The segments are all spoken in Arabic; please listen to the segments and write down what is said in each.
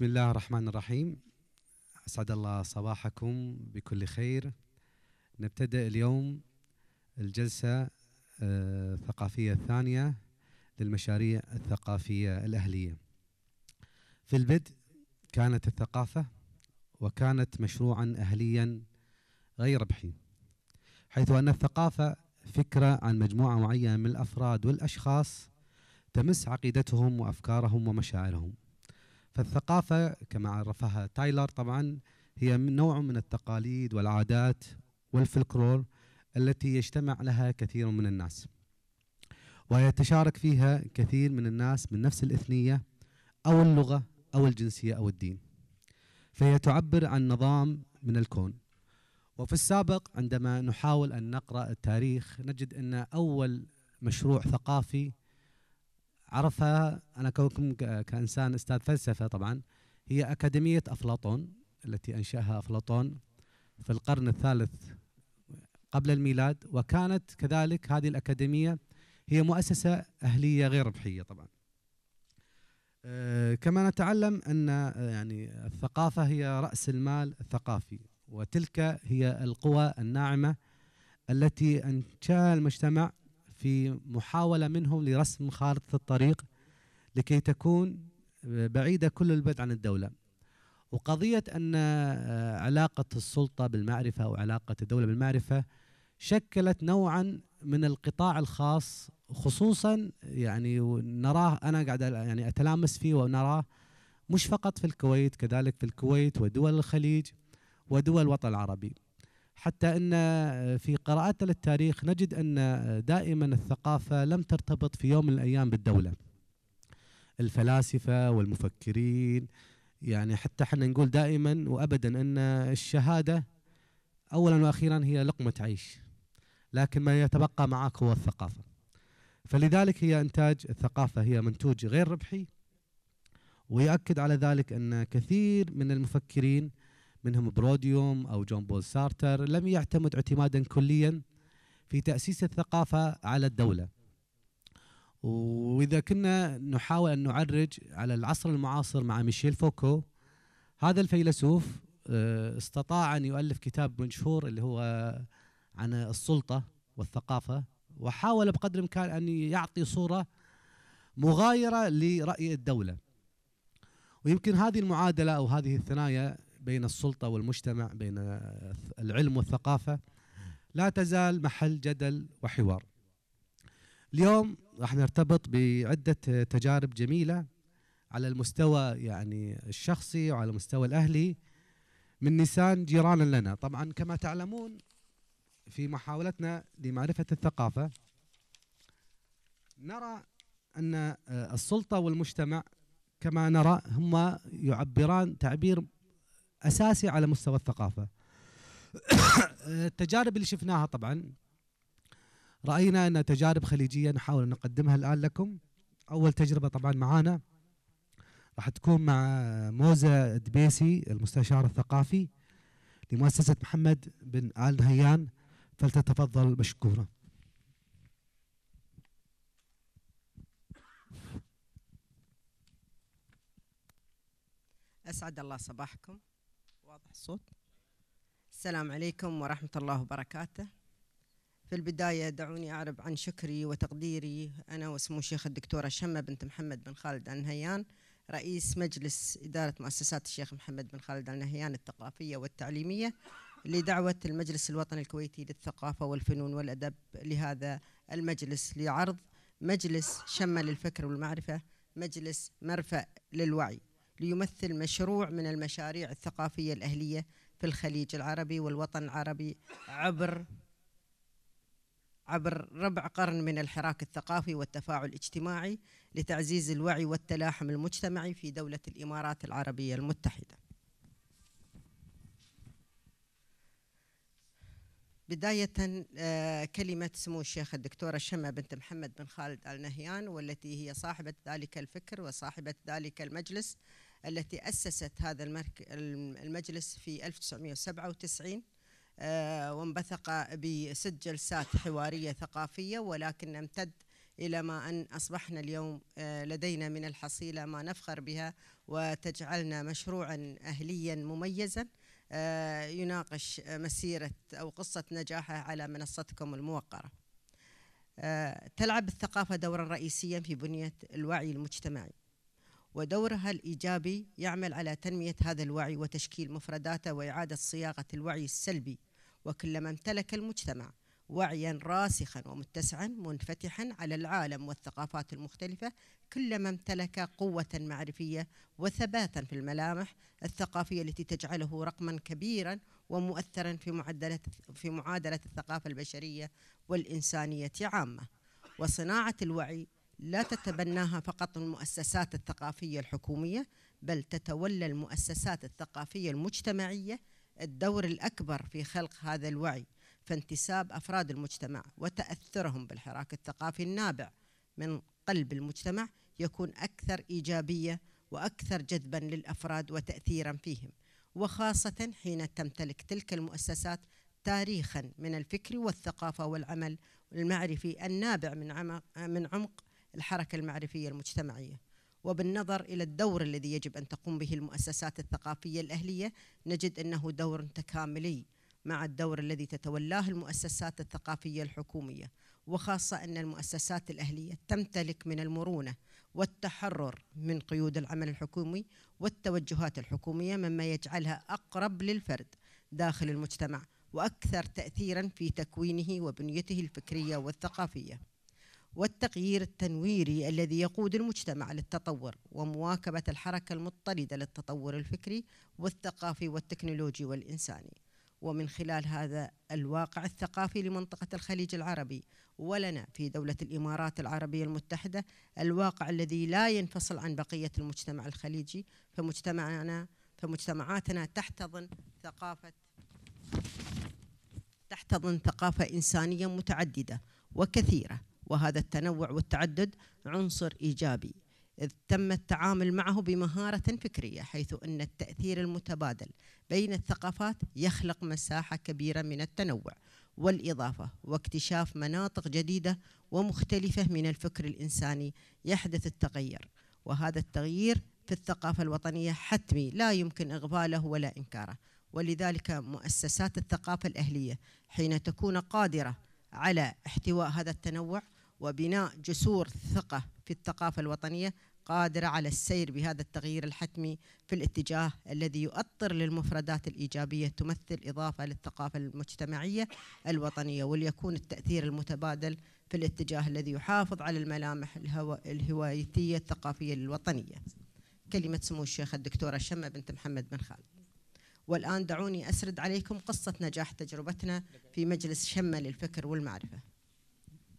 بسم الله الرحمن الرحيم أسعد الله صباحكم بكل خير نبتدأ اليوم الجلسة آه، الثقافية الثانية للمشاريع الثقافية الأهلية في البدء كانت الثقافة وكانت مشروعا أهليا غير ربحي حيث أن الثقافة فكرة عن مجموعة معينة من الأفراد والأشخاص تمس عقيدتهم وأفكارهم ومشاعرهم فالثقافة كما عرفها تايلر طبعا هي نوع من التقاليد والعادات والفلكلور التي يجتمع لها كثير من الناس ويتشارك فيها كثير من الناس من نفس الإثنية أو اللغة أو الجنسية أو الدين فهي تعبر عن نظام من الكون وفي السابق عندما نحاول أن نقرأ التاريخ نجد أن أول مشروع ثقافي عرفها انا كونكم كانسان استاذ فلسفه طبعا هي اكاديميه افلاطون التي انشاها افلاطون في القرن الثالث قبل الميلاد وكانت كذلك هذه الاكاديميه هي مؤسسه اهليه غير ربحيه طبعا آه، كما نتعلم ان آه، يعني الثقافه هي راس المال الثقافي وتلك هي القوى الناعمه التي انشاها المجتمع في محاولة منهم لرسم خارطة الطريق لكي تكون بعيدة كل البعد عن الدولة وقضية أن آه، علاقة السلطة بالمعرفة أو علاقة الدولة بالمعرفة شكلت نوعا من القطاع الخاص خصوصا يعني نراه أنا قاعد يعني أتلامس فيه ونراه مش فقط في الكويت كذلك في الكويت ودول الخليج ودول الوطن العربي حتى ان آه، في قراءاتنا للتاريخ نجد ان آه، دائما الثقافه لم ترتبط في يوم من الايام بالدوله. الفلاسفه والمفكرين يعني حتى احنا نقول دائما وابدا ان الشهاده اولا واخيرا هي لقمه عيش. لكن ما يتبقى معك هو الثقافه. فلذلك هي انتاج الثقافه هي منتوج غير ربحي ويؤكد على ذلك ان كثير من المفكرين منهم بروديوم أو جون بول سارتر لم يعتمد اعتمادا كليا في تأسيس الثقافة على الدولة وإذا كنا نحاول أن نعرج على العصر المعاصر مع ميشيل فوكو هذا الفيلسوف آه، استطاع أن يؤلف كتاب مشهور اللي هو عن السلطة والثقافة وحاول بقدر الإمكان أن يعطي صورة مغايرة لرأي الدولة ويمكن هذه المعادلة أو هذه الثنايا بين السلطه والمجتمع بين العلم والثقافه لا تزال محل جدل وحوار اليوم راح نرتبط بعده تجارب جميله على المستوى يعني الشخصي وعلى المستوى الاهلي من نسان جيران لنا طبعا كما تعلمون في محاولتنا لمعرفه الثقافه نرى ان السلطه والمجتمع كما نرى هما يعبران تعبير اساسي على مستوى الثقافه التجارب اللي شفناها طبعا راينا ان تجارب خليجيه نحاول نقدمها الان لكم اول تجربه طبعا معانا راح تكون مع موزة دبيسي المستشار الثقافي لمؤسسة محمد بن آل نهيان فلتتفضل مشكورة أسعد الله صباحكم واضح الصوت السلام عليكم ورحمة الله وبركاته في البداية دعوني أعرب عن شكري وتقديري أنا وسمو الشيخ الدكتورة شمة بنت محمد بن خالد آل نهيان رئيس مجلس إدارة مؤسسات الشيخ محمد بن خالد آل نهيان الثقافية والتعليمية لدعوة المجلس الوطني الكويتي للثقافة والفنون والأدب لهذا المجلس لعرض مجلس شمة للفكر والمعرفة مجلس مرفأ للوعي ليمثل مشروع من المشاريع الثقافية الأهلية في الخليج العربي والوطن العربي عبر عبر ربع قرن من الحراك الثقافي والتفاعل الاجتماعي لتعزيز الوعي والتلاحم المجتمعي في دولة الإمارات العربية المتحدة. بداية آه، كلمة سمو الشيخ الدكتورة شمة بنت محمد بن خالد آل نهيان والتي هي صاحبة ذلك الفكر وصاحبة ذلك المجلس التي أسست هذا المجلس في 1997 آه، وانبثق بست جلسات حوارية ثقافية ولكن امتد إلى ما أن أصبحنا اليوم آه، لدينا من الحصيلة ما نفخر بها وتجعلنا مشروعا أهليا مميزا آه، يناقش مسيرة أو قصة نجاحه على منصتكم الموقرة تلعب الثقافة دورا رئيسيا في بنية الوعي المجتمعي ودورها الإيجابي يعمل على تنمية هذا الوعي وتشكيل مفرداته وإعادة صياغة الوعي السلبي وكلما امتلك المجتمع وعيا راسخا ومتسعا منفتحا على العالم والثقافات المختلفة كلما امتلك قوة معرفية وثباتا في الملامح الثقافية التي تجعله رقما كبيرا ومؤثرا في معدلة في معادلة الثقافة البشرية والإنسانية عامة وصناعة الوعي لا تتبناها فقط المؤسسات الثقافية الحكومية بل تتولى المؤسسات الثقافية المجتمعية الدور الأكبر في خلق هذا الوعي فانتساب أفراد المجتمع وتأثرهم بالحراك الثقافي النابع من قلب المجتمع يكون أكثر إيجابية وأكثر جذبا للأفراد وتأثيرا فيهم وخاصة حين تمتلك تلك المؤسسات تاريخا من الفكر والثقافة والعمل المعرفي النابع من عمق الحركة المعرفية المجتمعية وبالنظر إلى الدور الذي يجب أن تقوم به المؤسسات الثقافية الأهلية نجد أنه دور تكاملي مع الدور الذي تتولاه المؤسسات الثقافية الحكومية وخاصة أن المؤسسات الأهلية تمتلك من المرونة والتحرر من قيود العمل الحكومي والتوجهات الحكومية مما يجعلها أقرب للفرد داخل المجتمع وأكثر تأثيرا في تكوينه وبنيته الفكرية والثقافية والتغيير التنويري الذي يقود المجتمع للتطور ومواكبة الحركة المضطردة للتطور الفكري والثقافي والتكنولوجي والإنساني ومن خلال هذا الواقع الثقافي لمنطقة الخليج العربي ولنا في دولة الإمارات العربية المتحدة الواقع الذي لا ينفصل عن بقية المجتمع الخليجي فمجتمعنا فمجتمعاتنا تحتضن ثقافة تحتضن ثقافة إنسانية متعددة وكثيرة وهذا التنوع والتعدد عنصر إيجابي إذ تم التعامل معه بمهارة فكرية حيث أن التأثير المتبادل بين الثقافات يخلق مساحة كبيرة من التنوع والإضافة واكتشاف مناطق جديدة ومختلفة من الفكر الإنساني يحدث التغير وهذا التغيير في الثقافة الوطنية حتمي لا يمكن إغفاله ولا إنكاره ولذلك مؤسسات الثقافة الأهلية حين تكون قادرة على احتواء هذا التنوع وبناء جسور ثقة في الثقافة الوطنية قادرة على السير بهذا التغيير الحتمي في الاتجاه الذي يؤطر للمفردات الإيجابية تمثل إضافة للثقافة المجتمعية الوطنية وليكون التأثير المتبادل في الاتجاه الذي يحافظ على الملامح الهوايتية الثقافية الوطنية كلمة سمو الشيخ الدكتورة شمة بنت محمد بن خالد والآن دعوني أسرد عليكم قصة نجاح تجربتنا في مجلس شمة للفكر والمعرفة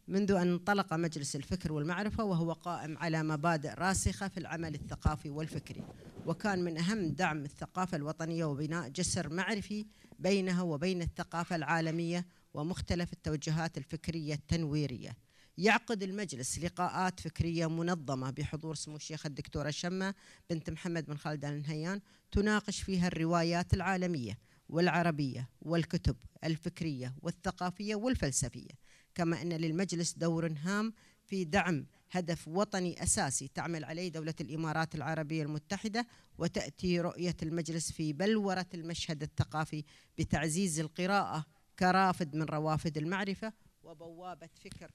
منذ أن انطلق مجلس الفكر والمعرفة وهو قائم على مبادئ راسخة في العمل الثقافي والفكري وكان من أهم دعم الثقافة الوطنية وبناء جسر معرفي بينها وبين الثقافة العالمية ومختلف التوجهات الفكرية التنويرية يعقد المجلس لقاءات فكرية منظمة بحضور سمو الشيخ الدكتورة شمة بنت محمد بن خالد آل نهيان تناقش فيها الروايات العالمية والعربية والكتب الفكرية والثقافية والفلسفية كما أن للمجلس دور هام في دعم هدف وطني أساسي تعمل عليه دولة الإمارات العربية المتحدة وتأتي رؤية المجلس في بلورة المشهد الثقافي بتعزيز القراءة كرافد من روافد المعرفة وبوابة فكر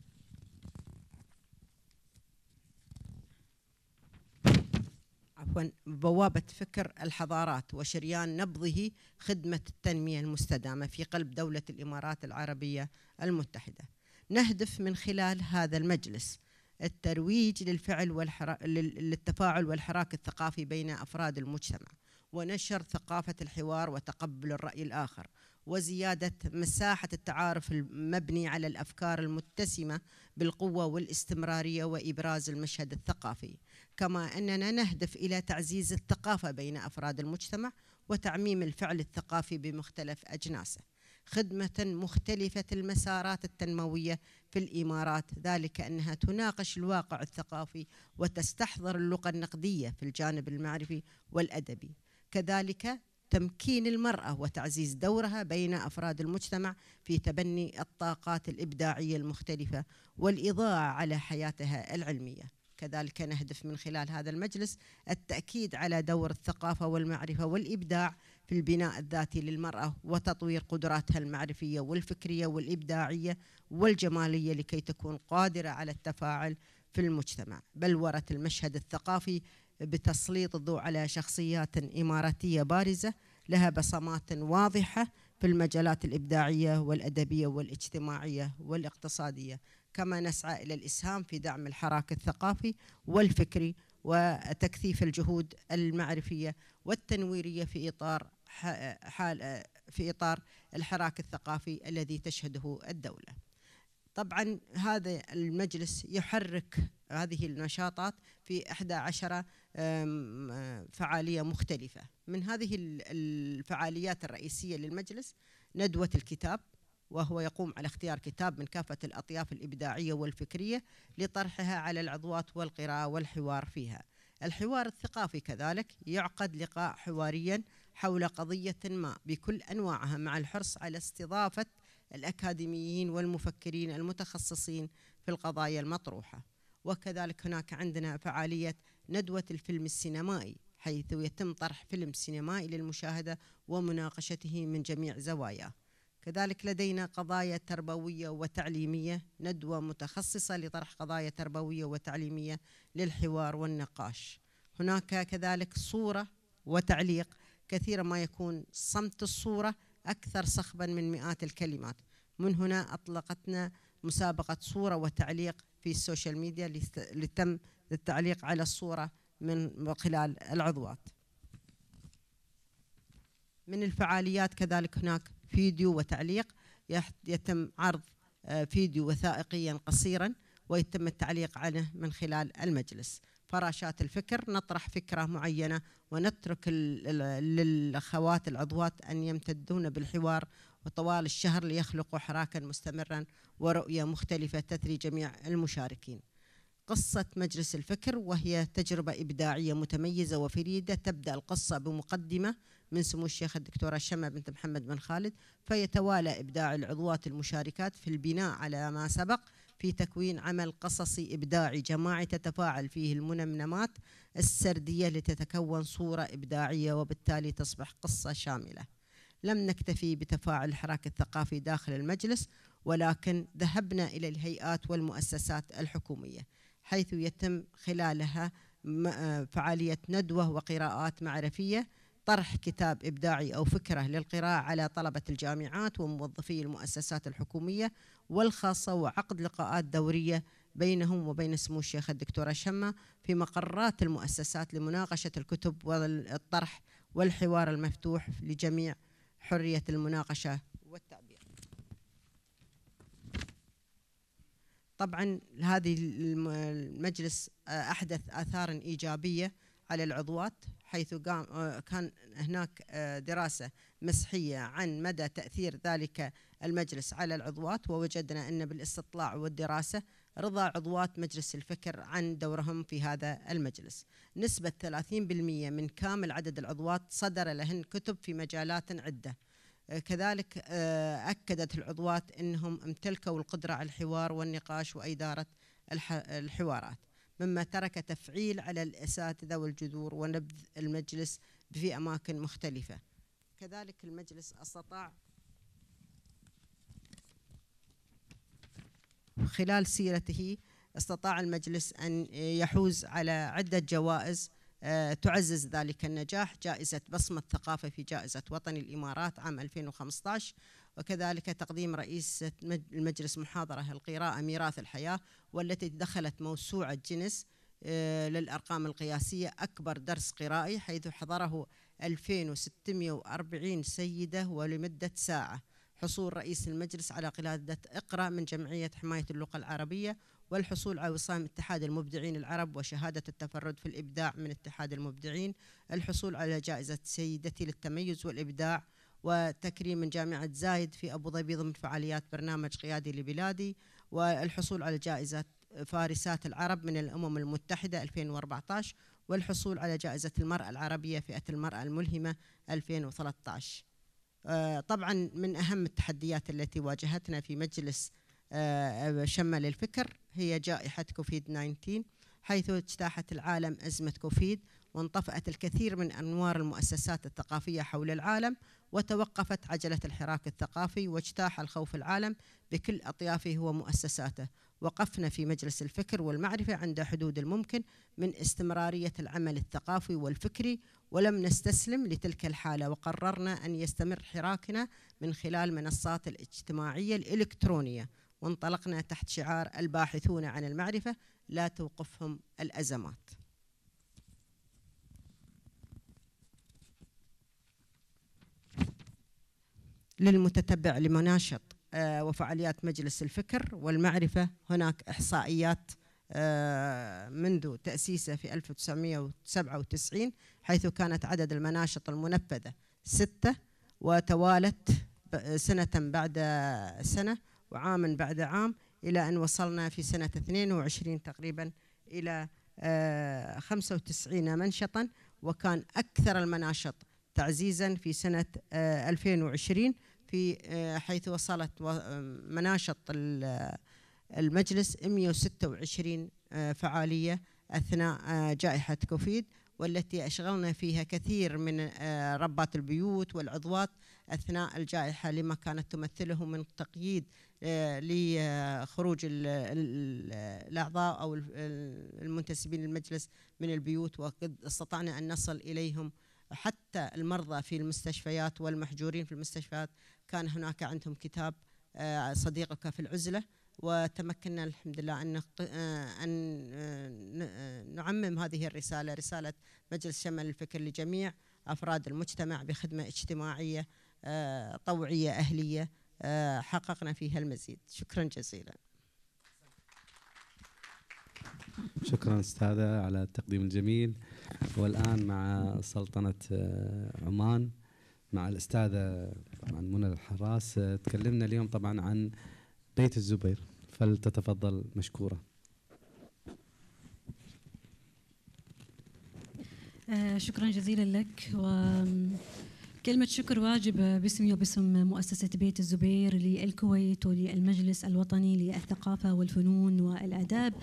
عفوا بوابة فكر الحضارات وشريان نبضه خدمة التنمية المستدامة في قلب دولة الإمارات العربية المتحدة نهدف من خلال هذا المجلس الترويج للفعل والحرا... للتفاعل والحراك الثقافي بين أفراد المجتمع ونشر ثقافة الحوار وتقبل الرأي الآخر وزيادة مساحة التعارف المبني على الأفكار المتسمة بالقوة والاستمرارية وإبراز المشهد الثقافي كما أننا نهدف إلى تعزيز الثقافة بين أفراد المجتمع وتعميم الفعل الثقافي بمختلف أجناسه خدمة مختلفة المسارات التنموية في الإمارات ذلك أنها تناقش الواقع الثقافي وتستحضر اللغة النقدية في الجانب المعرفي والأدبي كذلك تمكين المرأة وتعزيز دورها بين أفراد المجتمع في تبني الطاقات الإبداعية المختلفة والإضاءة على حياتها العلمية كذلك نهدف من خلال هذا المجلس التأكيد على دور الثقافة والمعرفة والإبداع في البناء الذاتي للمرأة وتطوير قدراتها المعرفية والفكرية والإبداعية والجمالية لكي تكون قادرة على التفاعل في المجتمع بلورة المشهد الثقافي بتسليط الضوء على شخصيات إماراتية بارزة لها بصمات واضحة في المجالات الإبداعية والأدبية والاجتماعية والاقتصادية كما نسعى إلى الإسهام في دعم الحراك الثقافي والفكري وتكثيف الجهود المعرفية والتنويرية في إطار حال آه، في إطار الحراك الثقافي الذي تشهده الدولة طبعا هذا المجلس يحرك هذه النشاطات في 11 فعالية مختلفة من هذه الفعاليات الرئيسية للمجلس ندوة الكتاب وهو يقوم على اختيار كتاب من كافة الأطياف الإبداعية والفكرية لطرحها على العضوات والقراءة والحوار فيها الحوار الثقافي كذلك يعقد لقاء حواريا حول قضية ما بكل أنواعها مع الحرص على استضافة الأكاديميين والمفكرين المتخصصين في القضايا المطروحة وكذلك هناك عندنا فعالية ندوة الفيلم السينمائي حيث يتم طرح فيلم سينمائي للمشاهدة ومناقشته من جميع زواياه كذلك لدينا قضايا تربوية وتعليمية ندوة متخصصة لطرح قضايا تربوية وتعليمية للحوار والنقاش هناك كذلك صورة وتعليق كثيرا ما يكون صمت الصورة أكثر صخبا من مئات الكلمات من هنا أطلقتنا مسابقة صورة وتعليق في السوشيال ميديا اللي تم التعليق على الصورة من خلال العضوات من الفعاليات كذلك هناك فيديو وتعليق يتم عرض آه، فيديو وثائقيا قصيرا ويتم التعليق عليه من خلال المجلس فراشات الفكر نطرح فكرة معينة ونترك للأخوات العضوات أن يمتدون بالحوار وطوال الشهر ليخلقوا حراكا مستمرا ورؤية مختلفة تثري جميع المشاركين قصة مجلس الفكر وهي تجربة إبداعية متميزة وفريدة تبدأ القصة بمقدمة من سمو الشيخ الدكتورة شمع بنت محمد بن خالد فيتوالى إبداع العضوات المشاركات في البناء على ما سبق في تكوين عمل قصصي إبداعي جماعي تتفاعل فيه المنمنمات السردية لتتكون صورة إبداعية وبالتالي تصبح قصة شاملة لم نكتفي بتفاعل الحراك الثقافي داخل المجلس ولكن ذهبنا إلى الهيئات والمؤسسات الحكومية حيث يتم خلالها آه، فعالية ندوة وقراءات معرفية طرح كتاب إبداعي أو فكرة للقراءة على طلبة الجامعات وموظفي المؤسسات الحكومية والخاصة وعقد لقاءات دورية بينهم وبين سمو الشيخ الدكتور شمة في مقرات المؤسسات لمناقشة الكتب والطرح والحوار المفتوح لجميع حرية المناقشة والتعبير طبعا هذه المجلس آه، أحدث آثار إيجابية على العضوات حيث قام آه، كان هناك آه، دراسة مسحية عن مدى تأثير ذلك المجلس على العضوات ووجدنا أن بالاستطلاع والدراسة رضا عضوات مجلس الفكر عن دورهم في هذا المجلس نسبة 30% من كامل عدد العضوات صدر لهن كتب في مجالات عدة آه، كذلك أكدت العضوات أنهم امتلكوا القدرة على الحوار والنقاش وإدارة الحوارات مما ترك تفعيل على الأساتذة والجذور ونبذ المجلس في أماكن مختلفة كذلك المجلس استطاع خلال سيرته استطاع المجلس أن يحوز على عدة جوائز آه، تعزز ذلك النجاح جائزة بصمة ثقافة في جائزة وطن الإمارات عام 2015 وكذلك تقديم رئيس المجلس محاضرة القراءة ميراث الحياة والتي دخلت موسوعة جنس آه، للأرقام القياسية أكبر درس قرائي حيث حضره 2640 سيدة ولمدة ساعة حصول رئيس المجلس على قلادة اقرأ من جمعية حماية اللغة العربية والحصول على وصام اتحاد المبدعين العرب وشهادة التفرد في الإبداع من اتحاد المبدعين الحصول على جائزة سيدتي للتميز والإبداع وتكريم من جامعة زايد في أبو ظبي ضمن فعاليات برنامج قيادي لبلادي والحصول على جائزة فارسات العرب من الأمم المتحدة 2014 والحصول على جائزة المرأة العربية فئة المرأة الملهمة 2013 آه، طبعا من أهم التحديات التي واجهتنا في مجلس آه، آه، شمل للفكر هي جائحة كوفيد 19 حيث اجتاحت العالم أزمة كوفيد وانطفأت الكثير من أنوار المؤسسات الثقافية حول العالم وتوقفت عجلة الحراك الثقافي واجتاح الخوف العالم بكل أطيافه ومؤسساته وقفنا في مجلس الفكر والمعرفة عند حدود الممكن من استمرارية العمل الثقافي والفكري ولم نستسلم لتلك الحالة وقررنا أن يستمر حراكنا من خلال منصات الاجتماعية الإلكترونية وانطلقنا تحت شعار الباحثون عن المعرفة لا توقفهم الأزمات للمتتبع لمناشط آه، وفعاليات مجلس الفكر والمعرفة هناك إحصائيات آه، منذ تأسيسه في 1997 حيث كانت عدد المناشط المنفذة ستة وتوالت سنة بعد سنة وعاما بعد عام إلى أن وصلنا في سنة 22 تقريبا إلى 95 آه، منشطا وكان أكثر المناشط تعزيزا في سنة 2020 آه، في آه، حيث وصلت آه، مناشط المجلس 126 فعالية أثناء جائحة كوفيد والتي أشغلنا فيها كثير من ربات البيوت والعضوات أثناء الجائحة لما كانت تمثله من تقييد لخروج الأعضاء أو المنتسبين للمجلس من البيوت وقد استطعنا أن نصل إليهم حتى المرضى في المستشفيات والمحجورين في المستشفيات كان هناك عندهم كتاب آه، صديقك في العزلة وتمكنا الحمد لله أن, آه، أن آه، نعمم هذه الرسالة رسالة مجلس شمل الفكر لجميع أفراد المجتمع بخدمة اجتماعية طوعية أهلية حققنا فيها المزيد شكرا جزيلا شكرا استاذه على التقديم الجميل والآن مع سلطنة آه، عمان مع الأستاذة طبعا منى الحراس آه، تكلمنا اليوم طبعا عن بيت الزبير فلتتفضل مشكورة آه، شكرا جزيلا لك و كلمة شكر واجبة باسمي وباسم مؤسسة بيت الزبير للكويت وللمجلس الوطني للثقافة والفنون والآداب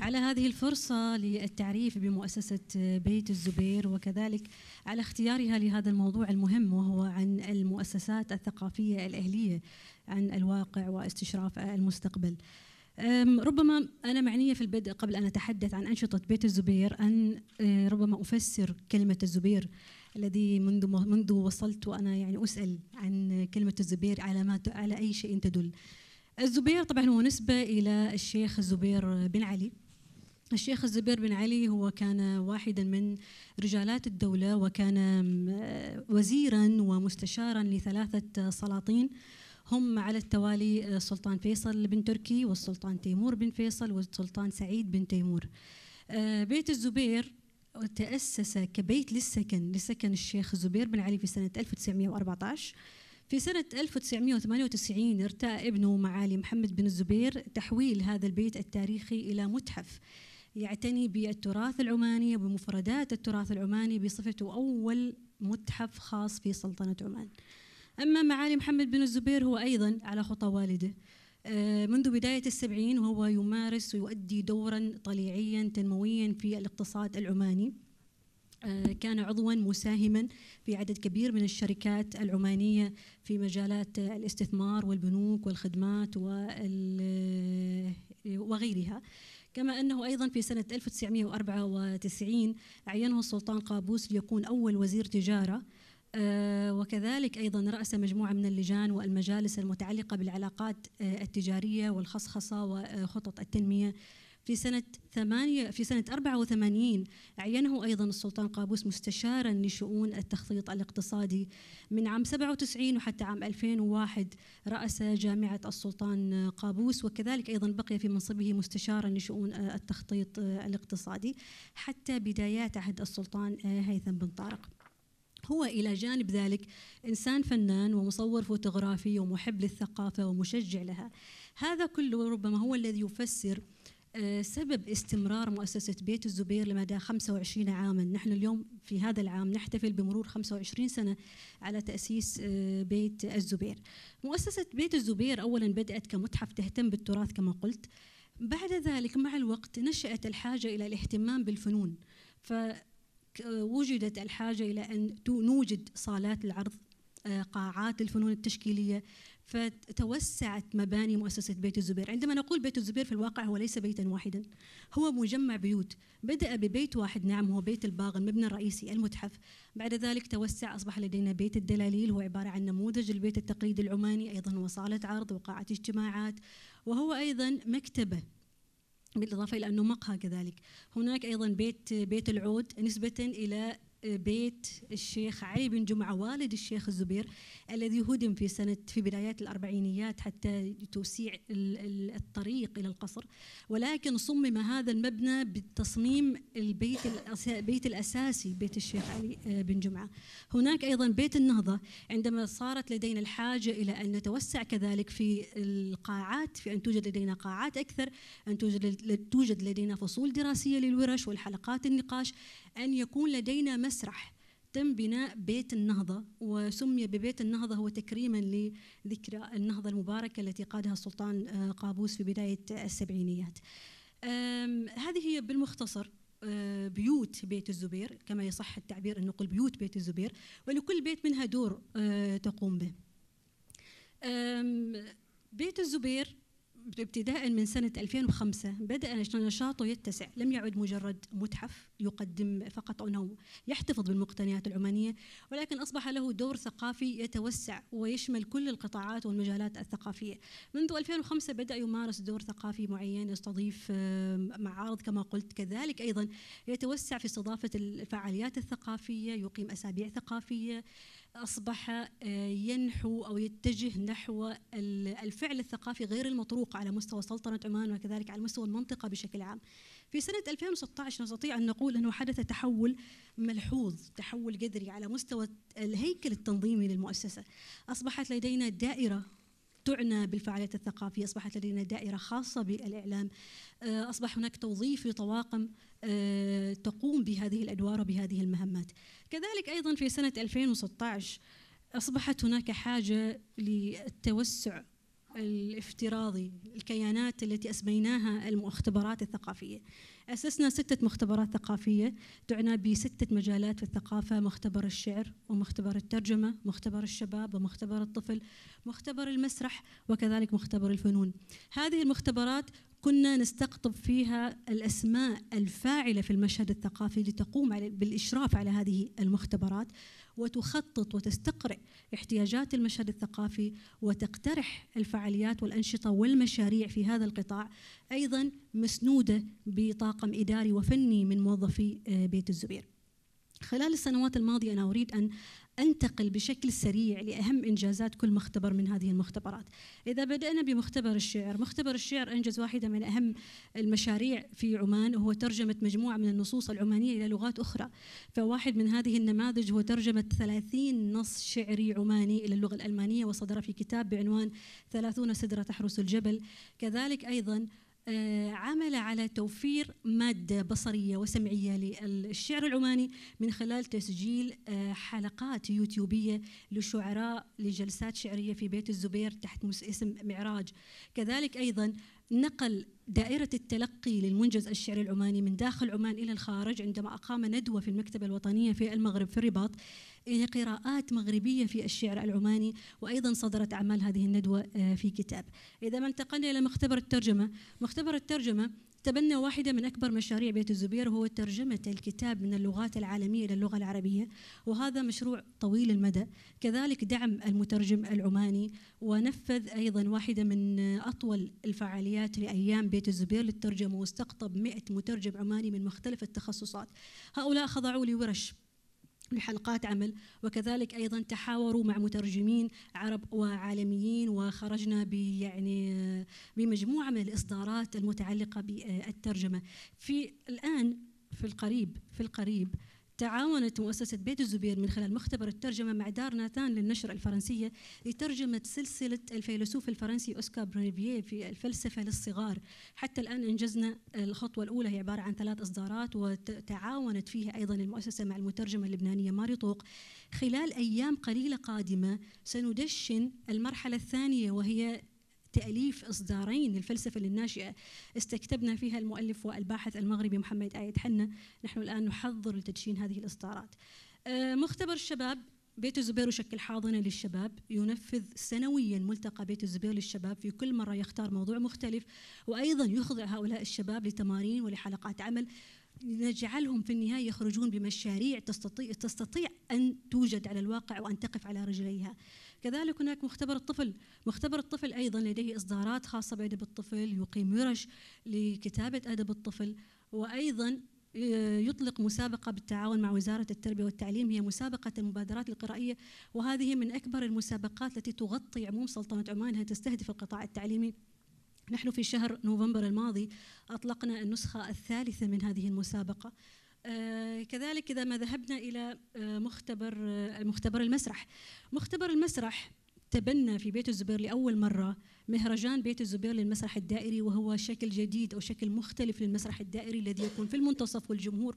على هذه الفرصة للتعريف بمؤسسة بيت الزبير وكذلك على اختيارها لهذا الموضوع المهم وهو عن المؤسسات الثقافية الأهلية عن الواقع واستشراف المستقبل. ربما أنا معنية في البدء قبل أن أتحدث عن أنشطة بيت الزبير أن أه، ربما أفسر كلمة الزبير الذي منذ منذ وصلت وانا يعني اسال عن كلمه الزبير على ما على اي شيء تدل. الزبير طبعا هو نسبه الى الشيخ الزبير بن علي. الشيخ الزبير بن علي هو كان واحدا من رجالات الدوله وكان وزيرا ومستشارا لثلاثه سلاطين هم على التوالي السلطان آه، فيصل بن تركي والسلطان تيمور بن فيصل والسلطان سعيد بن تيمور. آه، بيت الزبير تأسس كبيت للسكن لسكن الشيخ زبير بن علي في سنة 1914 في سنة 1998 ارتأى ابنه معالي محمد بن الزبير تحويل هذا البيت التاريخي إلى متحف يعتني بالتراث العماني وبمفردات التراث العماني بصفته أول متحف خاص في سلطنة عمان أما معالي محمد بن الزبير هو أيضا على خطى والده آه، منذ بداية السبعين وهو يمارس ويؤدي دورا طليعيا تنمويا في الاقتصاد العماني آه، كان عضوا مساهما في عدد كبير من الشركات العمانية في مجالات الاستثمار والبنوك والخدمات آه، وغيرها كما أنه أيضا في سنة 1994 أعينه السلطان قابوس ليكون أول وزير تجارة آه، وكذلك أيضا رأس مجموعة من اللجان والمجالس المتعلقة بالعلاقات آه، التجارية والخصخصة وخطط التنمية في سنة ثمانية في سنة 84 عينه أيضا السلطان قابوس مستشارا لشؤون التخطيط الاقتصادي من عام 97 وحتى عام 2001 رأس جامعة السلطان قابوس وكذلك أيضا بقي في منصبه مستشارا لشؤون آه، التخطيط الاقتصادي حتى بدايات عهد السلطان هيثم بن طارق هو إلى جانب ذلك إنسان فنان ومصور فوتوغرافي ومحب للثقافة ومشجع لها هذا كله ربما هو الذي يفسر آه، سبب استمرار مؤسسة بيت الزبير لمدى 25 عاما نحن اليوم في هذا العام نحتفل بمرور 25 سنة على تأسيس آه، بيت الزبير مؤسسة بيت الزبير أولا بدأت كمتحف تهتم بالتراث كما قلت بعد ذلك مع الوقت نشأت الحاجة إلى الاهتمام بالفنون ف آه، وجدت الحاجة إلى أن نوجد صالات العرض آه، قاعات الفنون التشكيلية فتوسعت مباني مؤسسة بيت الزبير عندما نقول بيت الزبير في الواقع هو ليس بيتا واحدا هو مجمع بيوت بدأ ببيت واحد نعم هو بيت الباغ المبنى الرئيسي المتحف بعد ذلك توسع أصبح لدينا بيت الدلاليل هو عبارة عن نموذج البيت التقليدي العماني أيضا وصالة عرض وقاعة اجتماعات وهو أيضا مكتبة بالإضافة إلى أنه مقهى كذلك هناك أيضا بيت بيت العود نسبة إلى بيت الشيخ علي بن جمعة والد الشيخ الزبير الذي هدم في سنة في بدايات الأربعينيات حتى توسيع الطريق إلى القصر ولكن صمم هذا المبنى بتصميم البيت البيت الأساسي بيت الشيخ علي آه، بن جمعة هناك أيضا بيت النهضة عندما صارت لدينا الحاجة إلى أن نتوسع كذلك في القاعات في أن توجد لدينا قاعات أكثر أن توجد لدينا فصول دراسية للورش والحلقات النقاش أن يكون لدينا مسرح تم بناء بيت النهضة وسمي ببيت النهضة هو تكريما لذكرى النهضة المباركة التي قادها السلطان آه، قابوس في بداية السبعينيات هذه هي بالمختصر آه، بيوت بيت الزبير كما يصح التعبير أن نقول بيوت بيت الزبير ولكل بيت منها دور آه، تقوم به بيت الزبير ابتداء من سنة 2005 بدأ نشاطه يتسع لم يعد مجرد متحف يقدم فقط أنه يحتفظ بالمقتنيات العمانية ولكن أصبح له دور ثقافي يتوسع ويشمل كل القطاعات والمجالات الثقافية منذ 2005 بدأ يمارس دور ثقافي معين يستضيف آه، معارض كما قلت كذلك أيضا يتوسع في استضافة الفعاليات الثقافية يقيم أسابيع ثقافية أصبح آه، ينحو أو يتجه نحو الفعل الثقافي غير المطروق على مستوى سلطنة عمان وكذلك على مستوى المنطقة بشكل عام في سنة 2016 نستطيع أن نقول أنه حدث تحول ملحوظ تحول جذري على مستوى الهيكل التنظيمي للمؤسسة أصبحت لدينا دائرة تعنى بالفعاليات الثقافية أصبحت لدينا دائرة خاصة بالإعلام آه، أصبح هناك توظيف لطواقم آه، تقوم بهذه الأدوار وبهذه المهمات كذلك أيضا في سنة 2016 أصبحت هناك حاجة للتوسع الافتراضي الكيانات التي أسميناها المختبرات الثقافية أسسنا ستة مختبرات ثقافية تعنى بستة مجالات في الثقافة مختبر الشعر ومختبر الترجمة مختبر الشباب ومختبر الطفل مختبر المسرح وكذلك مختبر الفنون هذه المختبرات كنا نستقطب فيها الأسماء الفاعلة في المشهد الثقافي لتقوم بالإشراف على هذه المختبرات وتخطط وتستقرئ احتياجات المشهد الثقافي وتقترح الفعاليات والأنشطة والمشاريع في هذا القطاع أيضا مسنودة بطاقم إداري وفني من موظفي آه، بيت الزبير خلال السنوات الماضية أنا أريد أن انتقل بشكل سريع لاهم انجازات كل مختبر من هذه المختبرات. اذا بدانا بمختبر الشعر، مختبر الشعر انجز واحده من اهم المشاريع في عمان وهو ترجمه مجموعه من النصوص العمانيه الى لغات اخرى. فواحد من هذه النماذج هو ترجمه 30 نص شعري عماني الى اللغه الالمانيه وصدر في كتاب بعنوان 30 سدره تحرس الجبل. كذلك ايضا آه، عمل على توفير مادة بصرية وسمعية للشعر العماني من خلال تسجيل آه، حلقات يوتيوبية لشعراء لجلسات شعرية في بيت الزبير تحت اسم معراج كذلك أيضا نقل دائرة التلقي للمنجز الشعري العماني من داخل عمان إلى الخارج عندما أقام ندوة في المكتبة الوطنية في المغرب في الرباط إلى قراءات مغربية في الشعر العماني وأيضا صدرت أعمال هذه الندوة آه، في كتاب إذا ما انتقلنا إلى مختبر الترجمة مختبر الترجمة تبنى واحدة من أكبر مشاريع بيت الزبير هو ترجمة الكتاب من اللغات العالمية إلى اللغة العربية وهذا مشروع طويل المدى كذلك دعم المترجم العماني ونفذ أيضا واحدة من أطول الفعاليات لأيام بيت الزبير للترجمة واستقطب 100 مترجم عماني من مختلف التخصصات هؤلاء خضعوا لورش لحلقات عمل وكذلك ايضا تحاوروا مع مترجمين عرب وعالميين وخرجنا يعني بمجموعه من الاصدارات المتعلقه بالترجمه في الان في القريب في القريب تعاونت مؤسسة بيت الزبير من خلال مختبر الترجمة مع دار ناتان للنشر الفرنسية لترجمة سلسلة الفيلسوف الفرنسي أوسكار بريفيه في الفلسفة للصغار حتى الآن أنجزنا الخطوة الأولى هي عبارة عن ثلاث إصدارات وتعاونت فيها أيضا المؤسسة مع المترجمة اللبنانية ماري طوق خلال أيام قليلة قادمة سندشن المرحلة الثانية وهي تأليف إصدارين للفلسفة للناشئة استكتبنا فيها المؤلف والباحث المغربي محمد آية حنا نحن الآن نحضر لتدشين هذه الإصدارات آه، مختبر الشباب بيت الزبير يشكل حاضنة للشباب ينفذ سنويا ملتقى بيت الزبير للشباب في كل مرة يختار موضوع مختلف وأيضا يخضع هؤلاء الشباب لتمارين ولحلقات عمل نجعلهم في النهاية يخرجون بمشاريع تستطيع, تستطيع أن توجد على الواقع وأن تقف على رجليها كذلك هناك مختبر الطفل مختبر الطفل أيضا لديه إصدارات خاصة بأدب الطفل يقيم ورش لكتابة أدب الطفل وأيضا يطلق مسابقة بالتعاون مع وزارة التربية والتعليم هي مسابقة المبادرات القرائية وهذه من أكبر المسابقات التي تغطي عموم سلطنة عمان أنها تستهدف القطاع التعليمي نحن في شهر نوفمبر الماضي أطلقنا النسخة الثالثة من هذه المسابقة آه، كذلك إذا ما ذهبنا إلى آه، مختبر المختبر آه، المسرح مختبر المسرح تبنى في بيت الزبير لأول مرة مهرجان بيت الزبير للمسرح الدائري وهو شكل جديد أو شكل مختلف للمسرح الدائري الذي يكون في المنتصف والجمهور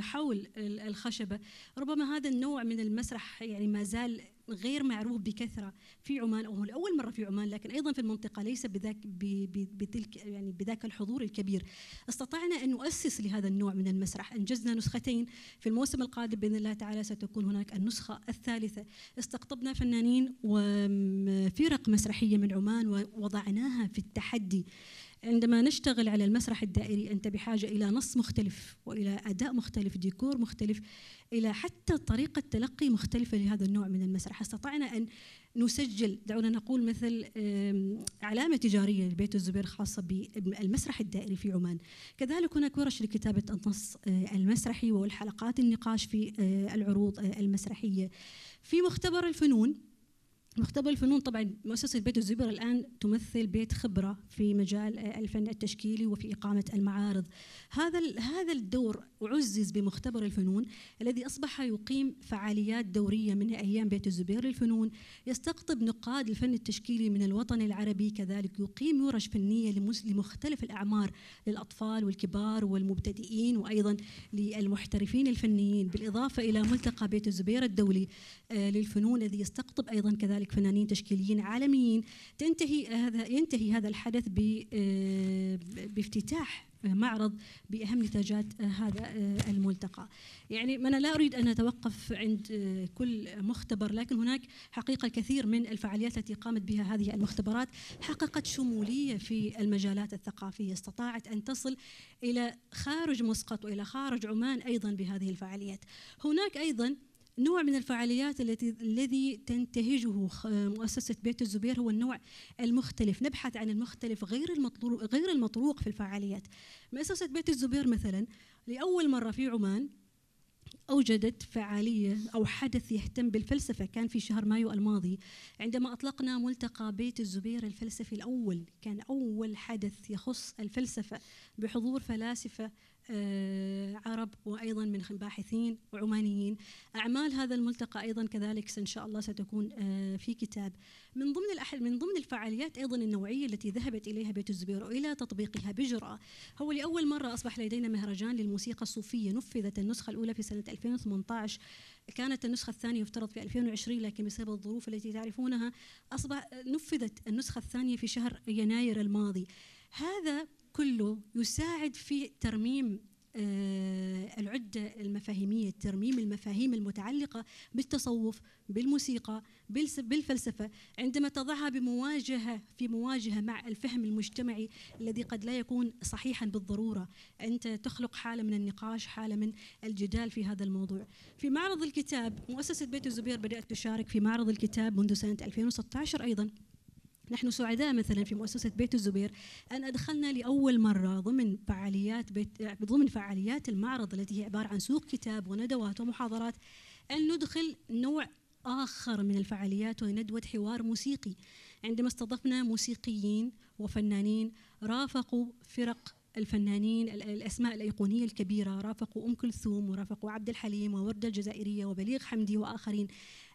حول الخشبة ربما هذا النوع من المسرح يعني ما زال غير معروف بكثره في عمان او لاول مره في عمان لكن ايضا في المنطقه ليس بذاك بتلك يعني بذاك الحضور الكبير استطعنا ان نؤسس لهذا النوع من المسرح انجزنا نسختين في الموسم القادم باذن الله تعالى ستكون هناك النسخه الثالثه استقطبنا فنانين وفرق مسرحيه من عمان ووضعناها في التحدي عندما نشتغل على المسرح الدائري أنت بحاجة إلى نص مختلف وإلى أداء مختلف ديكور مختلف إلى حتى طريقة تلقي مختلفة لهذا النوع من المسرح استطعنا أن نسجل دعونا نقول مثل علامة تجارية لبيت الزبير خاصة بالمسرح الدائري في عمان كذلك هناك ورش لكتابة النص آه، المسرحي والحلقات النقاش في آه، العروض آه، المسرحية في مختبر الفنون مختبر الفنون طبعا مؤسسة بيت الزبر الآن تمثل بيت خبرة في مجال الفن التشكيلي وفي إقامة المعارض هذا هذا الدور عزز بمختبر الفنون الذي أصبح يقيم فعاليات دورية من أيام بيت الزبير للفنون يستقطب نقاد الفن التشكيلي من الوطن العربي كذلك يقيم ورش فنية لمختلف الأعمار للأطفال والكبار والمبتدئين وأيضا للمحترفين الفنيين بالإضافة إلى ملتقى بيت الزبير الدولي آه، للفنون الذي يستقطب أيضا كذلك كذلك فنانين تشكيليين عالميين تنتهي هذا ينتهي هذا الحدث آه، بافتتاح معرض باهم نتاجات هذا آه، الملتقى. يعني انا لا اريد ان اتوقف عند آه، كل مختبر لكن هناك حقيقه الكثير من الفعاليات التي قامت بها هذه المختبرات حققت شموليه في المجالات الثقافيه، استطاعت ان تصل الى خارج مسقط والى خارج عمان ايضا بهذه الفعاليات. هناك ايضا نوع من الفعاليات التي الذي تنتهجه مؤسسة بيت الزبير هو النوع المختلف نبحث عن المختلف غير المطلوب غير المطروق في الفعاليات مؤسسة بيت الزبير مثلا لأول مرة في عمان أوجدت فعالية أو حدث يهتم بالفلسفة كان في شهر مايو الماضي عندما أطلقنا ملتقى بيت الزبير الفلسفي الأول كان أول حدث يخص الفلسفة بحضور فلاسفة آه، عرب وأيضا من باحثين وعمانيين أعمال هذا الملتقى أيضا كذلك إن شاء الله ستكون آه، في كتاب من ضمن الأحل من ضمن الفعاليات أيضا النوعية التي ذهبت إليها بيت الزبير وإلى تطبيقها بجرأة هو لأول مرة أصبح لدينا مهرجان للموسيقى الصوفية نفذت النسخة الأولى في سنة 2018 كانت النسخة الثانية يفترض في 2020 لكن بسبب الظروف التي تعرفونها أصبح نفذت النسخة الثانية في شهر يناير الماضي هذا كله يساعد في ترميم آه، العدة المفاهيمية ترميم المفاهيم المتعلقة بالتصوف بالموسيقى بالفلسفة عندما تضعها بمواجهة في مواجهة مع الفهم المجتمعي الذي قد لا يكون صحيحا بالضرورة أنت تخلق حالة من النقاش حالة من الجدال في هذا الموضوع في معرض الكتاب مؤسسة بيت الزبير بدأت تشارك في معرض الكتاب منذ سنة 2016 أيضا نحن سعداء مثلا في مؤسسة بيت الزبير أن أدخلنا لأول مرة ضمن فعاليات بيت ضمن فعاليات المعرض التي هي عبارة عن سوق كتاب وندوات ومحاضرات أن ندخل نوع آخر من الفعاليات وندوة حوار موسيقي عندما استضفنا موسيقيين وفنانين رافقوا فرق الفنانين الأسماء الأيقونية الكبيرة رافقوا أم كلثوم ورافقوا عبد الحليم ووردة الجزائرية وبليغ حمدي وآخرين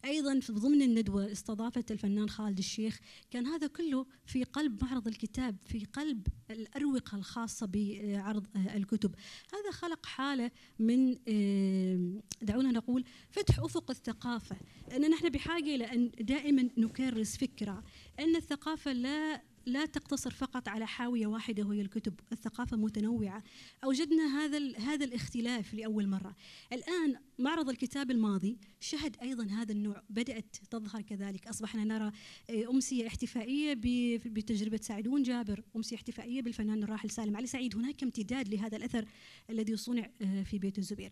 أيضا في ضمن الندوة استضافت الفنان خالد الشيخ كان هذا كله في قلب معرض الكتاب في قلب الأروقة الخاصة بعرض الكتب هذا خلق حالة من آه، دعونا نقول فتح أفق الثقافة أن نحن بحاجة إلى أن دائما نكرس فكرة أن الثقافة لا لا تقتصر فقط على حاويه واحده وهي الكتب، الثقافه متنوعه. اوجدنا هذا هذا الاختلاف لاول مره. الان معرض الكتاب الماضي شهد ايضا هذا النوع، بدات تظهر كذلك، اصبحنا نرى آه، امسيه احتفائيه بتجربه سعدون جابر، امسيه احتفائيه بالفنان الراحل سالم علي سعيد، هناك امتداد لهذا الاثر الذي صنع آه، في بيت الزبير.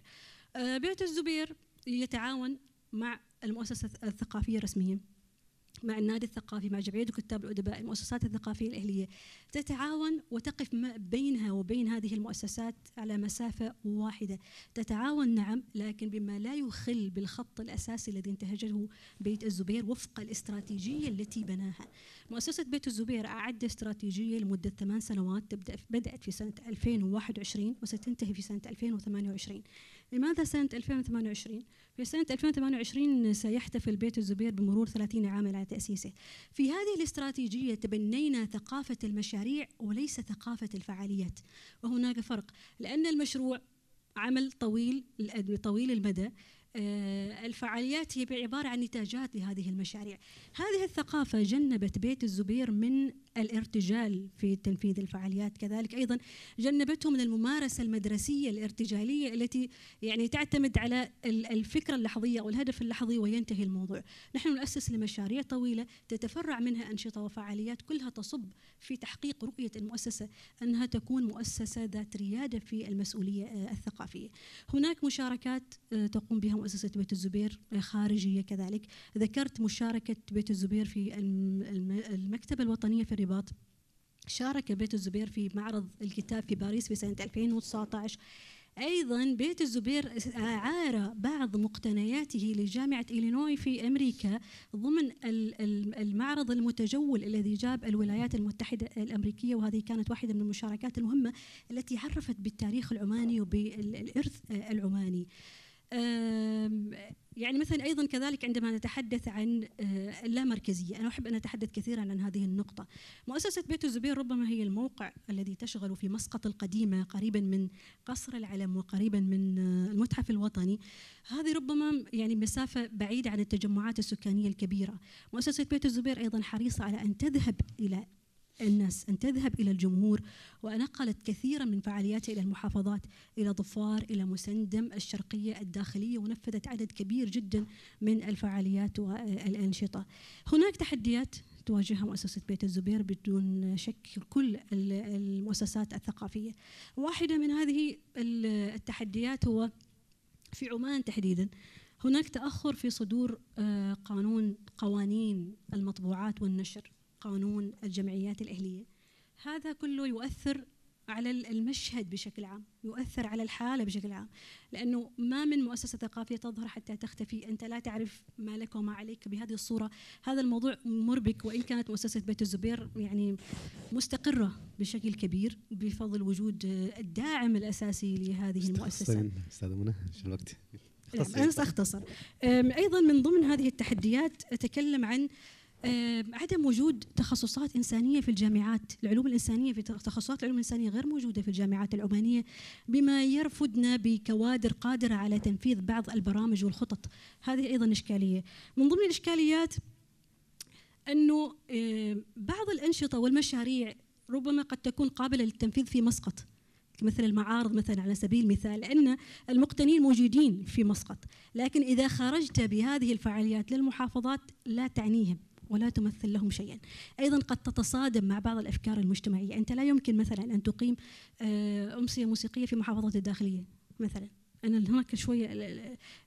آه، بيت الزبير يتعاون مع المؤسسه الثقافيه الرسميه مع النادي الثقافي مع جمعيه الكتاب الادباء المؤسسات الثقافيه الاهليه تتعاون وتقف بينها وبين هذه المؤسسات على مسافه واحده تتعاون نعم لكن بما لا يخل بالخط الاساسي الذي انتهجه بيت الزبير وفق الاستراتيجيه التي بناها مؤسسه بيت الزبير اعد استراتيجيه لمده ثمان سنوات تبدا بدات في سنه 2021 وستنتهي في سنه 2028 لماذا سنة 2028؟ في سنة 2028 سيحتفل بيت الزبير بمرور 30 عاما على تأسيسه في هذه الاستراتيجية تبنينا ثقافة المشاريع وليس ثقافة الفعاليات وهناك فرق لأن المشروع عمل طويل طويل المدى آه، الفعاليات هي عبارة عن نتاجات لهذه المشاريع هذه الثقافة جنبت بيت الزبير من الارتجال في تنفيذ الفعاليات كذلك أيضا جنبتهم من الممارسة المدرسية الارتجالية التي يعني تعتمد على الفكرة اللحظية أو الهدف اللحظي وينتهي الموضوع نحن نؤسس لمشاريع طويلة تتفرع منها أنشطة وفعاليات كلها تصب في تحقيق رؤية المؤسسة أنها تكون مؤسسة ذات ريادة في المسؤولية آه، الثقافية هناك مشاركات آه، تقوم بها مؤسسة بيت الزبير آه، خارجية كذلك ذكرت مشاركة بيت الزبير في المكتبة الوطنية في الرباط شارك بيت الزبير في معرض الكتاب في باريس في سنة 2019 أيضا بيت الزبير عار بعض مقتنياته لجامعة إلينوي في أمريكا ضمن المعرض المتجول الذي جاب الولايات المتحدة الأمريكية وهذه كانت واحدة من المشاركات المهمة التي عرفت بالتاريخ العماني وبالإرث العماني. يعني مثلا ايضا كذلك عندما نتحدث عن اللامركزيه، آه، انا احب ان اتحدث كثيرا عن هذه النقطه. مؤسسه بيت الزبير ربما هي الموقع الذي تشغل في مسقط القديمه قريبا من قصر العلم وقريبا من آه، المتحف الوطني. هذه ربما يعني مسافه بعيده عن التجمعات السكانيه الكبيره. مؤسسه بيت الزبير ايضا حريصه على ان تذهب الى الناس أن تذهب إلى الجمهور ونقلت كثيرا من فعالياتها إلى المحافظات إلى ظفار إلى مسندم الشرقية الداخلية ونفذت عدد كبير جدا من الفعاليات والأنشطة هناك تحديات تواجهها مؤسسة بيت الزبير بدون شك كل المؤسسات الثقافية واحدة من هذه التحديات هو في عمان تحديدا هناك تأخر في صدور آه، قانون قوانين المطبوعات والنشر قانون الجمعيات الأهلية هذا كله يؤثر على المشهد بشكل عام يؤثر على الحالة بشكل عام لأنه ما من مؤسسة ثقافية تظهر حتى تختفي أنت لا تعرف ما لك وما عليك بهذه الصورة هذا الموضوع مربك وإن كانت مؤسسة بيت الزبير يعني مستقرة بشكل كبير بفضل وجود الداعم الأساسي لهذه المؤسسة أستاذ منى شو الوقت؟ نعم، أنا سأختصر أيضا من ضمن هذه التحديات أتكلم عن عدم وجود تخصصات إنسانية في الجامعات العلوم الإنسانية في تخصصات العلوم الإنسانية غير موجودة في الجامعات العمانية بما يرفدنا بكوادر قادرة على تنفيذ بعض البرامج والخطط هذه أيضا إشكالية من ضمن الإشكاليات أنه بعض الأنشطة والمشاريع ربما قد تكون قابلة للتنفيذ في مسقط مثل المعارض مثلا على سبيل المثال لأن المقتنين موجودين في مسقط لكن إذا خرجت بهذه الفعاليات للمحافظات لا تعنيهم ولا تمثل لهم شيئا أيضا قد تتصادم مع بعض الأفكار المجتمعية أنت لا يمكن مثلا أن تقيم آه، أمسية موسيقية في محافظة الداخلية مثلا أن هناك شوية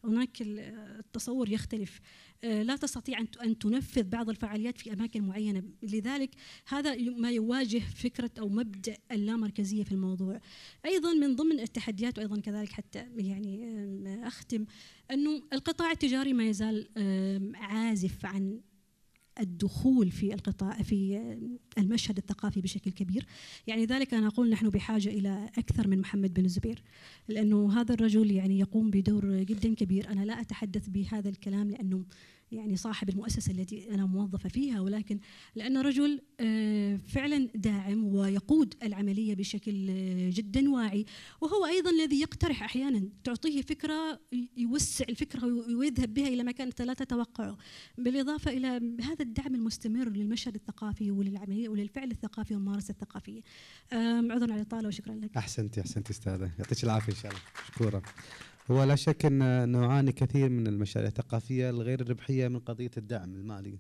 هناك التصور يختلف آه، لا تستطيع أن تنفذ بعض الفعاليات في أماكن معينة لذلك هذا ما يواجه فكرة أو مبدأ اللامركزية في الموضوع أيضا من ضمن التحديات وأيضا كذلك حتى يعني أختم أنه القطاع التجاري ما يزال عازف عن الدخول في القطاع في المشهد الثقافي بشكل كبير يعني ذلك أنا أقول نحن بحاجة إلى أكثر من محمد بن الزبير لأنه هذا الرجل يعني يقوم بدور جدا كبير أنا لا أتحدث بهذا الكلام لأنه يعني صاحب المؤسسة التي أنا موظفة فيها ولكن لأنه رجل آه، فعلا داعم ويقود العملية بشكل آه، جدا واعي وهو أيضا الذي يقترح أحيانا تعطيه فكرة يوسع الفكرة ويذهب بها إلى مكان أنت لا تتوقعه بالإضافة إلى هذا الدعم المستمر للمشهد الثقافي وللعملية وللفعل الثقافي والممارسة الثقافية عذرا على الإطالة وشكرا لك أحسنتي أحسنتي أستاذة يعطيك العافية إن شاء الله شكرا هو لا شك ان نعاني كثير من المشاريع الثقافيه الغير الربحيه من قضيه الدعم المالي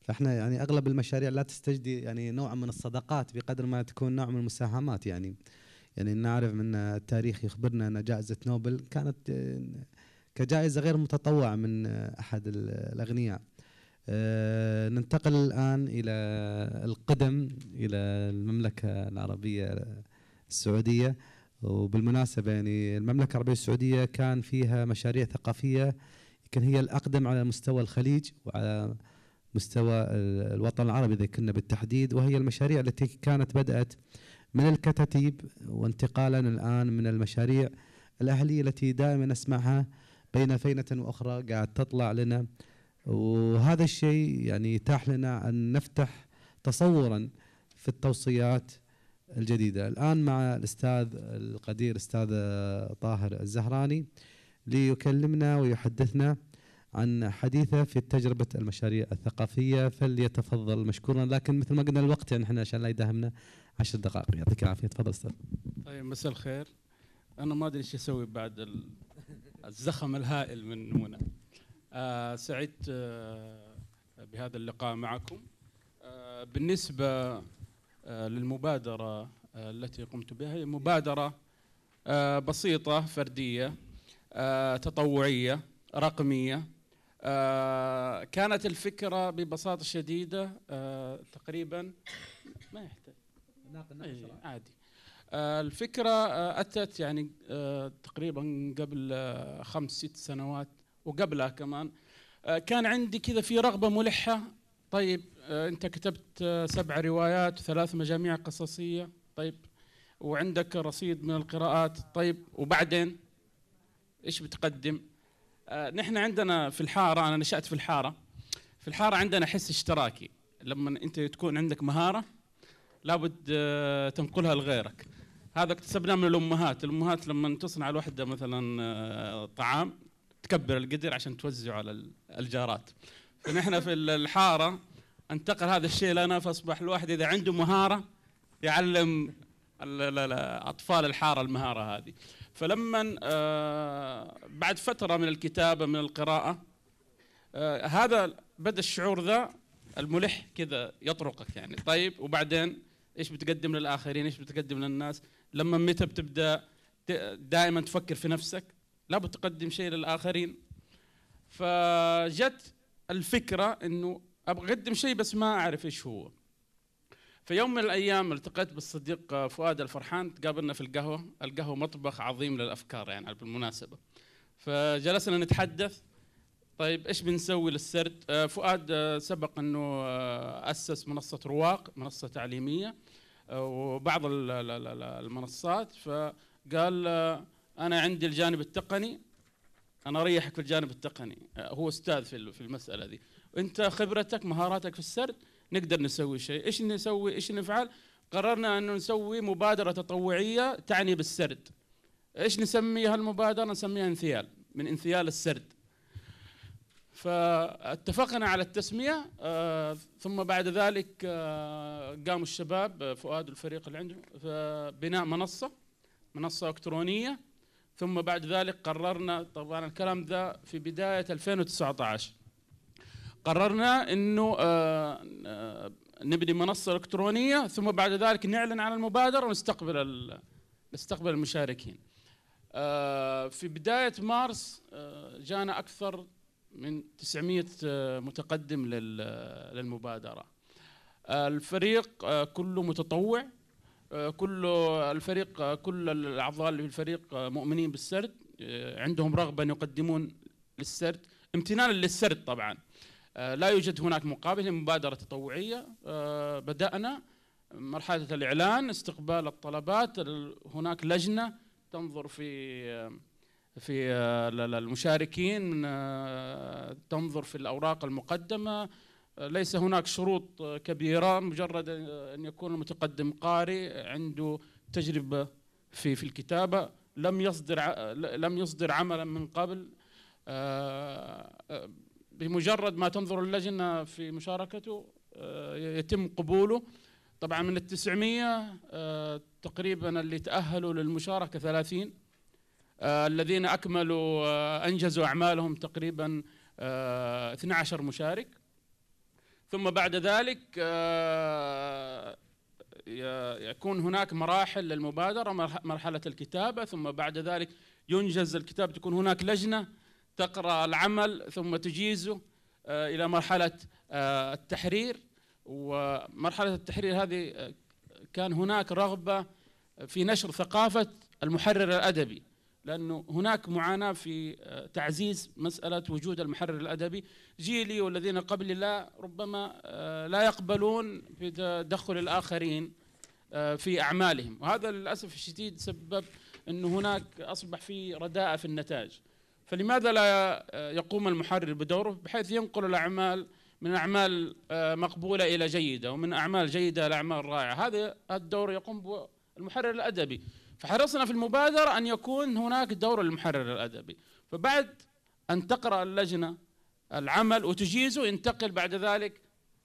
فاحنا يعني اغلب المشاريع لا تستجدي يعني نوع من الصدقات بقدر ما تكون نوع من المساهمات يعني يعني نعرف من التاريخ يخبرنا ان جائزه نوبل كانت كجائزه غير متطوعه من احد الاغنياء آه، ننتقل الان الى القدم الى المملكه العربيه السعوديه وبالمناسبة يعني المملكة العربية السعودية كان فيها مشاريع ثقافية يمكن هي الأقدم على مستوى الخليج وعلى مستوى الوطن العربي إذا كنا بالتحديد وهي المشاريع التي كانت بدأت من الكتاتيب وانتقالا الآن من المشاريع الأهلية التي دائما نسمعها بين فينة وأخرى قاعد تطلع لنا وهذا الشيء يعني يتاح لنا أن نفتح تصورا في التوصيات الجديدة الآن مع الأستاذ القدير أستاذ طاهر الزهراني ليكلمنا ويحدثنا عن حديثه في تجربة المشاريع الثقافية فليتفضل مشكورا لكن مثل ما قلنا الوقت يعني احنا عشان لا يداهمنا عشر دقائق يعطيك العافية تفضل أستاذ طيب مساء الخير أنا ما أدري ايش أسوي بعد الزخم الهائل من منى آه سعدت آه بهذا اللقاء معكم آه بالنسبة آه، للمبادرة آه، التي قمت بها هي مبادرة آه، بسيطة فردية تطوعية رقمية كانت الفكرة ببساطة شديدة تقريبا ما يحتاج إيه، عادي الفكرة أتت يعني تقريبا قبل خمس ست سنوات وقبلها كمان كان عندي كذا في رغبة ملحة طيب آه، انت كتبت آه، سبع روايات وثلاث مجاميع قصصيه طيب وعندك رصيد من القراءات طيب وبعدين ايش بتقدم آه، نحن عندنا في الحاره انا نشات في الحاره في الحاره عندنا حس اشتراكي لما انت تكون عندك مهاره لابد تنقلها لغيرك هذا اكتسبناه من الامهات الامهات لما تصنع الوحده مثلا طعام تكبر القدر عشان توزعه على الجارات فنحن في الحاره انتقل هذا الشيء لنا فاصبح الواحد اذا عنده مهاره يعلم اطفال الحاره المهاره هذه فلما آه، بعد فتره من الكتابه من القراءه آه، هذا بدا الشعور ذا الملح كذا يطرقك يعني طيب وبعدين ايش بتقدم للاخرين ايش بتقدم للناس لما متى بتبدا دائما تفكر في نفسك لا بتقدم شيء للاخرين فجت الفكره انه ابغى اقدم شيء بس ما اعرف ايش هو في يوم من الايام التقيت بالصديق فؤاد الفرحان تقابلنا في القهوه القهوه مطبخ عظيم للافكار يعني بالمناسبه فجلسنا نتحدث طيب ايش بنسوي للسرد آه، فؤاد آه، سبق انه آه، اسس منصه رواق منصه تعليميه وبعض المنصات فقال انا عندي الجانب التقني انا اريحك في الجانب التقني هو استاذ في المساله دي انت خبرتك مهاراتك في السرد نقدر نسوي شيء ايش نسوي ايش نفعل قررنا انه نسوي مبادره تطوعيه تعني بالسرد ايش نسمي هالمبادره نسميها انثيال من انثيال السرد فاتفقنا على التسميه آه ثم بعد ذلك آه قاموا الشباب آه، فؤاد الفريق اللي عنده بناء منصه منصه الكترونيه ثم بعد ذلك قررنا طبعا الكلام ذا في بدايه 2019 قررنا انه آه، آه، نبني منصه الكترونيه ثم بعد ذلك نعلن عن المبادره ونستقبل نستقبل المشاركين. آه، في بدايه مارس جانا اكثر من 900 متقدم للمبادره. الفريق كله متطوع كله الفريق كل الاعضاء اللي في الفريق مؤمنين بالسرد عندهم رغبه ان يقدمون للسرد امتنانا للسرد طبعا آه، لا يوجد هناك مقابل لمبادرة مبادرة تطوعية آه، بدأنا مرحلة الإعلان استقبال الطلبات هناك لجنة تنظر في آه، في المشاركين تنظر في الأوراق المقدمة ليس هناك شروط كبيرة مجرد أن يكون المتقدم قارئ عنده تجربة في في الكتابة لم يصدر لم يصدر عملا من قبل بمجرد ما تنظر اللجنه في مشاركته آه، يتم قبوله طبعا من ال 900 آه، تقريبا اللي تاهلوا للمشاركه 30 آه، الذين اكملوا انجزوا اعمالهم تقريبا 12 مشارك ثم بعد ذلك يكون هناك مراحل للمبادره مرحله الكتابه ثم بعد ذلك ينجز الكتاب تكون هناك لجنه تقرا العمل ثم تجيزه آه، الى مرحله آه، التحرير ومرحله التحرير هذه آه، كان هناك رغبه في نشر ثقافه المحرر الادبي لانه هناك معاناه في تعزيز مساله وجود المحرر الادبي جيلي والذين قبلي لا ربما لا يقبلون بتدخل الاخرين في اعمالهم وهذا للاسف الشديد سبب انه هناك اصبح في رداءه في النتائج فلماذا لا يقوم المحرر بدوره بحيث ينقل الأعمال من أعمال آه، مقبولة إلى جيدة ومن أعمال جيدة إلى أعمال رائعة هذا الدور يقوم المحرر الأدبي فحرصنا في المبادرة أن يكون هناك دور للمحرر الأدبي فبعد أن تقرأ اللجنة العمل وتجيزه ينتقل بعد ذلك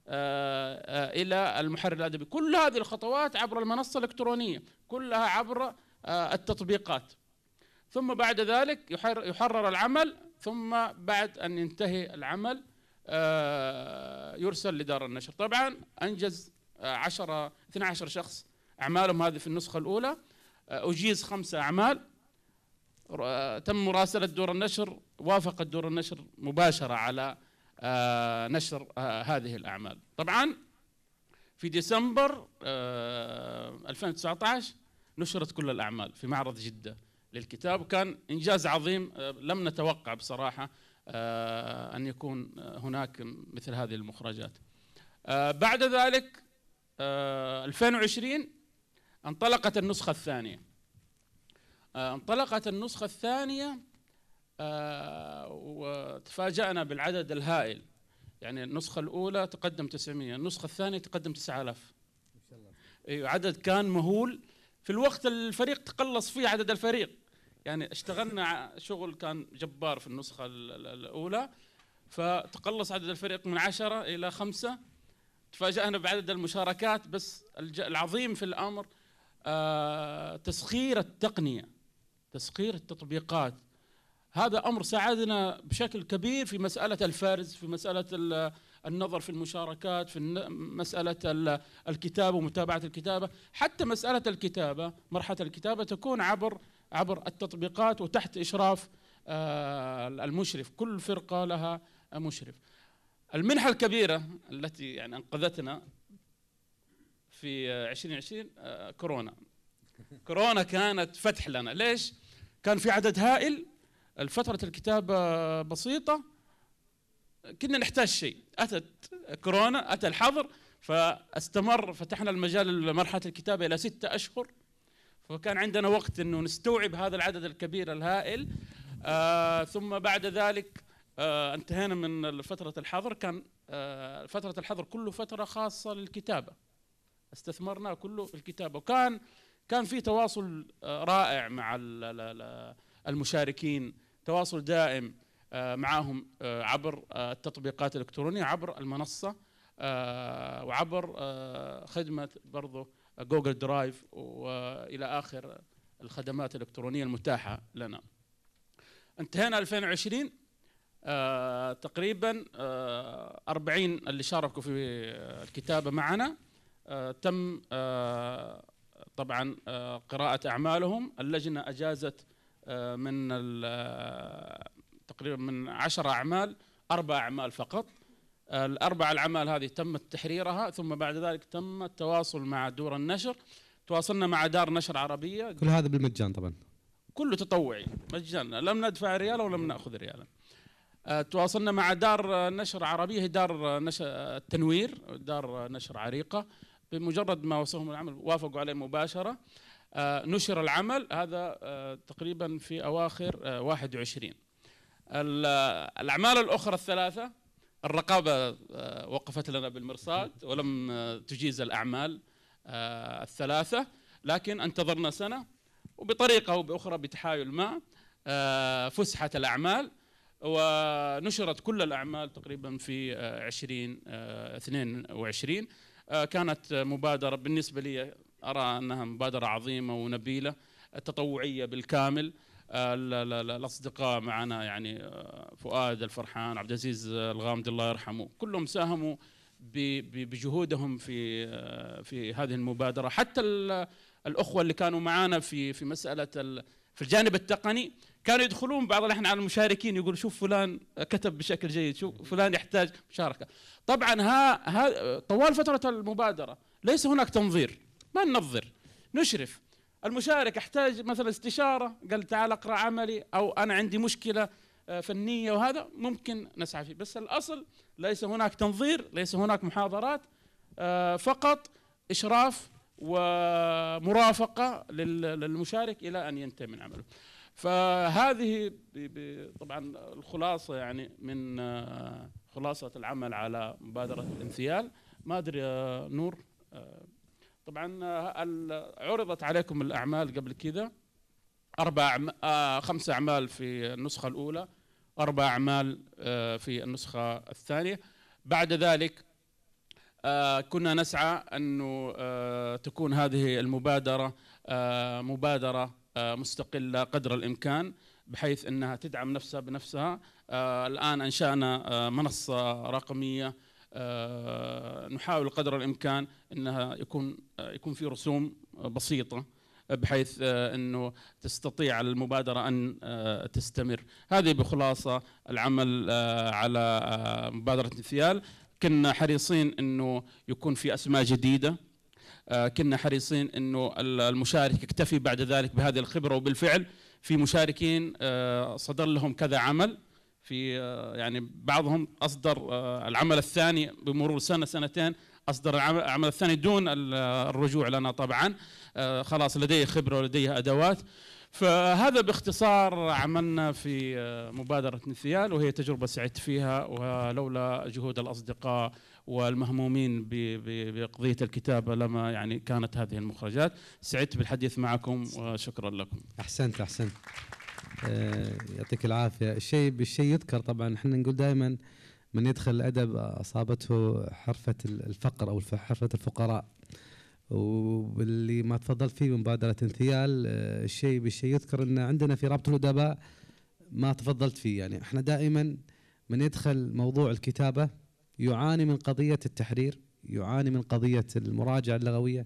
آه، آه، إلى المحرر الأدبي كل هذه الخطوات عبر المنصة الإلكترونية كلها عبر التطبيقات ثم بعد ذلك يحرر العمل ثم بعد أن ينتهي العمل آه، يرسل لدار النشر طبعا أنجز 10 آه، 12 شخص أعمالهم هذه في النسخة الأولى آه، أجيز خمسة أعمال تم مراسلة دور النشر وافقت دور النشر مباشرة على نشر هذه الأعمال طبعا في ديسمبر 2019 نشرت كل الأعمال في معرض جدة للكتاب وكان إنجاز عظيم آه، لم نتوقع بصراحة آه، أن يكون آه، هناك مثل هذه المخرجات بعد ذلك 2020 انطلقت النسخة الثانية انطلقت النسخة الثانية وتفاجأنا بالعدد الهائل يعني النسخة الأولى تقدم 900 النسخة الثانية تقدم 9000 إيه، عدد كان مهول في الوقت الفريق تقلص فيه عدد الفريق يعني اشتغلنا شغل كان جبار في النسخة الأولى فتقلص عدد الفريق من عشرة إلى خمسة تفاجأنا بعدد المشاركات بس العظيم في الأمر آه، تسخير التقنية تسخير التطبيقات هذا أمر ساعدنا بشكل كبير في مسألة الفرز في مسألة النظر في المشاركات في مسألة الكتابة ومتابعة الكتابة حتى مسألة الكتابة مرحلة الكتابة تكون عبر عبر التطبيقات وتحت إشراف آه، المشرف كل فرقة لها مشرف المنحة الكبيرة التي يعني أنقذتنا في 2020 آه، كورونا كورونا كانت فتح لنا ليش؟ كان في عدد هائل الفترة الكتابة آه، بسيطة كنا نحتاج شيء أتت كورونا أتى الحظر فاستمر فتحنا المجال لمرحلة الكتابة إلى ستة أشهر فكان عندنا وقت انه نستوعب هذا العدد الكبير الهائل آه ثم بعد ذلك آه انتهينا من فترة الحظر كان آه فترة الحظر كله فترة خاصة للكتابة استثمرناه كله في الكتابة وكان كان في تواصل آه رائع مع المشاركين تواصل دائم آه معهم آه عبر آه، التطبيقات الإلكترونية عبر المنصة آه، وعبر آه، خدمة برضه جوجل درايف والى اخر الخدمات الالكترونيه المتاحه لنا. انتهينا 2020 آه، تقريبا 40 آه، اللي شاركوا في الكتابه معنا آه، تم طبعا قراءه اعمالهم، اللجنه اجازت من تقريبا من 10 اعمال اربع اعمال فقط الأربع الأعمال هذه تم تحريرها ثم بعد ذلك تم التواصل مع دور النشر تواصلنا مع دار نشر عربية كل هذا بالمجان طبعا كله تطوعي مجانا لم ندفع ريالا ولم نأخذ ريالا آه، تواصلنا مع دار نشر عربية هي دار نشر آه، التنوير دار نشر عريقة بمجرد ما وصلهم العمل وافقوا عليه مباشرة آه، نشر العمل هذا تقريبا في أواخر 21 الأعمال الأخرى الثلاثة الرقابة آه، وقفت لنا بالمرصاد ولم آه، تجيز الأعمال آه، الثلاثة لكن انتظرنا سنة وبطريقة أو بأخرى بتحايل ما فسحت الأعمال ونشرت كل الأعمال تقريبا في 2022 كانت مبادرة بالنسبة لي أرى أنها مبادرة عظيمة ونبيلة التطوعية بالكامل آه، الاصدقاء معنا يعني آه، فؤاد الفرحان عبد العزيز الغامدي الله يرحمه كلهم ساهموا بجهودهم في آه، في هذه المبادره حتى الاخوه اللي كانوا معنا في في مساله في الجانب التقني كانوا يدخلون بعض الاحيان على المشاركين يقول شوف فلان كتب بشكل جيد شوف فلان يحتاج مشاركه طبعا ها, ها طوال فتره المبادره ليس هناك تنظير ما ننظر نشرف المشارك احتاج مثلا استشاره قال تعال اقرا عملي او انا عندي مشكله آه، فنيه وهذا ممكن نسعى فيه بس الاصل ليس هناك تنظير ليس هناك محاضرات آه، فقط اشراف ومرافقه للمشارك الى ان ينتهي من عمله فهذه طبعا الخلاصه يعني من آه، خلاصه العمل على مبادره الانثيال ما ادري يا نور طبعا آه، عرضت عليكم الاعمال قبل كذا اربع آه، خمس اعمال في النسخه الاولى اربع اعمال آه، في النسخه الثانيه بعد ذلك كنا نسعى انه تكون هذه المبادره مبادره مستقله قدر الامكان بحيث انها تدعم نفسها بنفسها الان انشانا منصه رقميه آه، نحاول قدر الامكان انها يكون آه، يكون في رسوم آه، بسيطه بحيث انه تستطيع المبادره ان تستمر هذه بخلاصه العمل على مبادره انثيال كنا حريصين انه يكون في اسماء جديده كنا حريصين انه المشارك يكتفي بعد ذلك بهذه الخبره وبالفعل في مشاركين صدر لهم كذا عمل في آه، يعني بعضهم اصدر آه، العمل الثاني بمرور سنه سنتين اصدر العمل الثاني دون آه، الرجوع لنا طبعا خلاص لديه خبره ولديه ادوات فهذا باختصار عملنا في مبادرة نثيال وهي تجربة سعدت فيها ولولا جهود الأصدقاء والمهمومين بقضية الكتابة لما يعني كانت هذه المخرجات سعدت بالحديث معكم وشكرا لكم أحسنت أحسنت آه، يعطيك العافيه الشيء بالشيء يذكر طبعا احنا نقول دائما من يدخل الادب اصابته حرفه الفقر او حرفه الفقراء واللي ما تفضلت فيه مبادره انثيال آه، الشيء بالشيء يذكر ان عندنا في رابطه الادباء ما تفضلت فيه يعني احنا دائما من يدخل موضوع الكتابه يعاني من قضيه التحرير يعاني من قضيه المراجعه اللغويه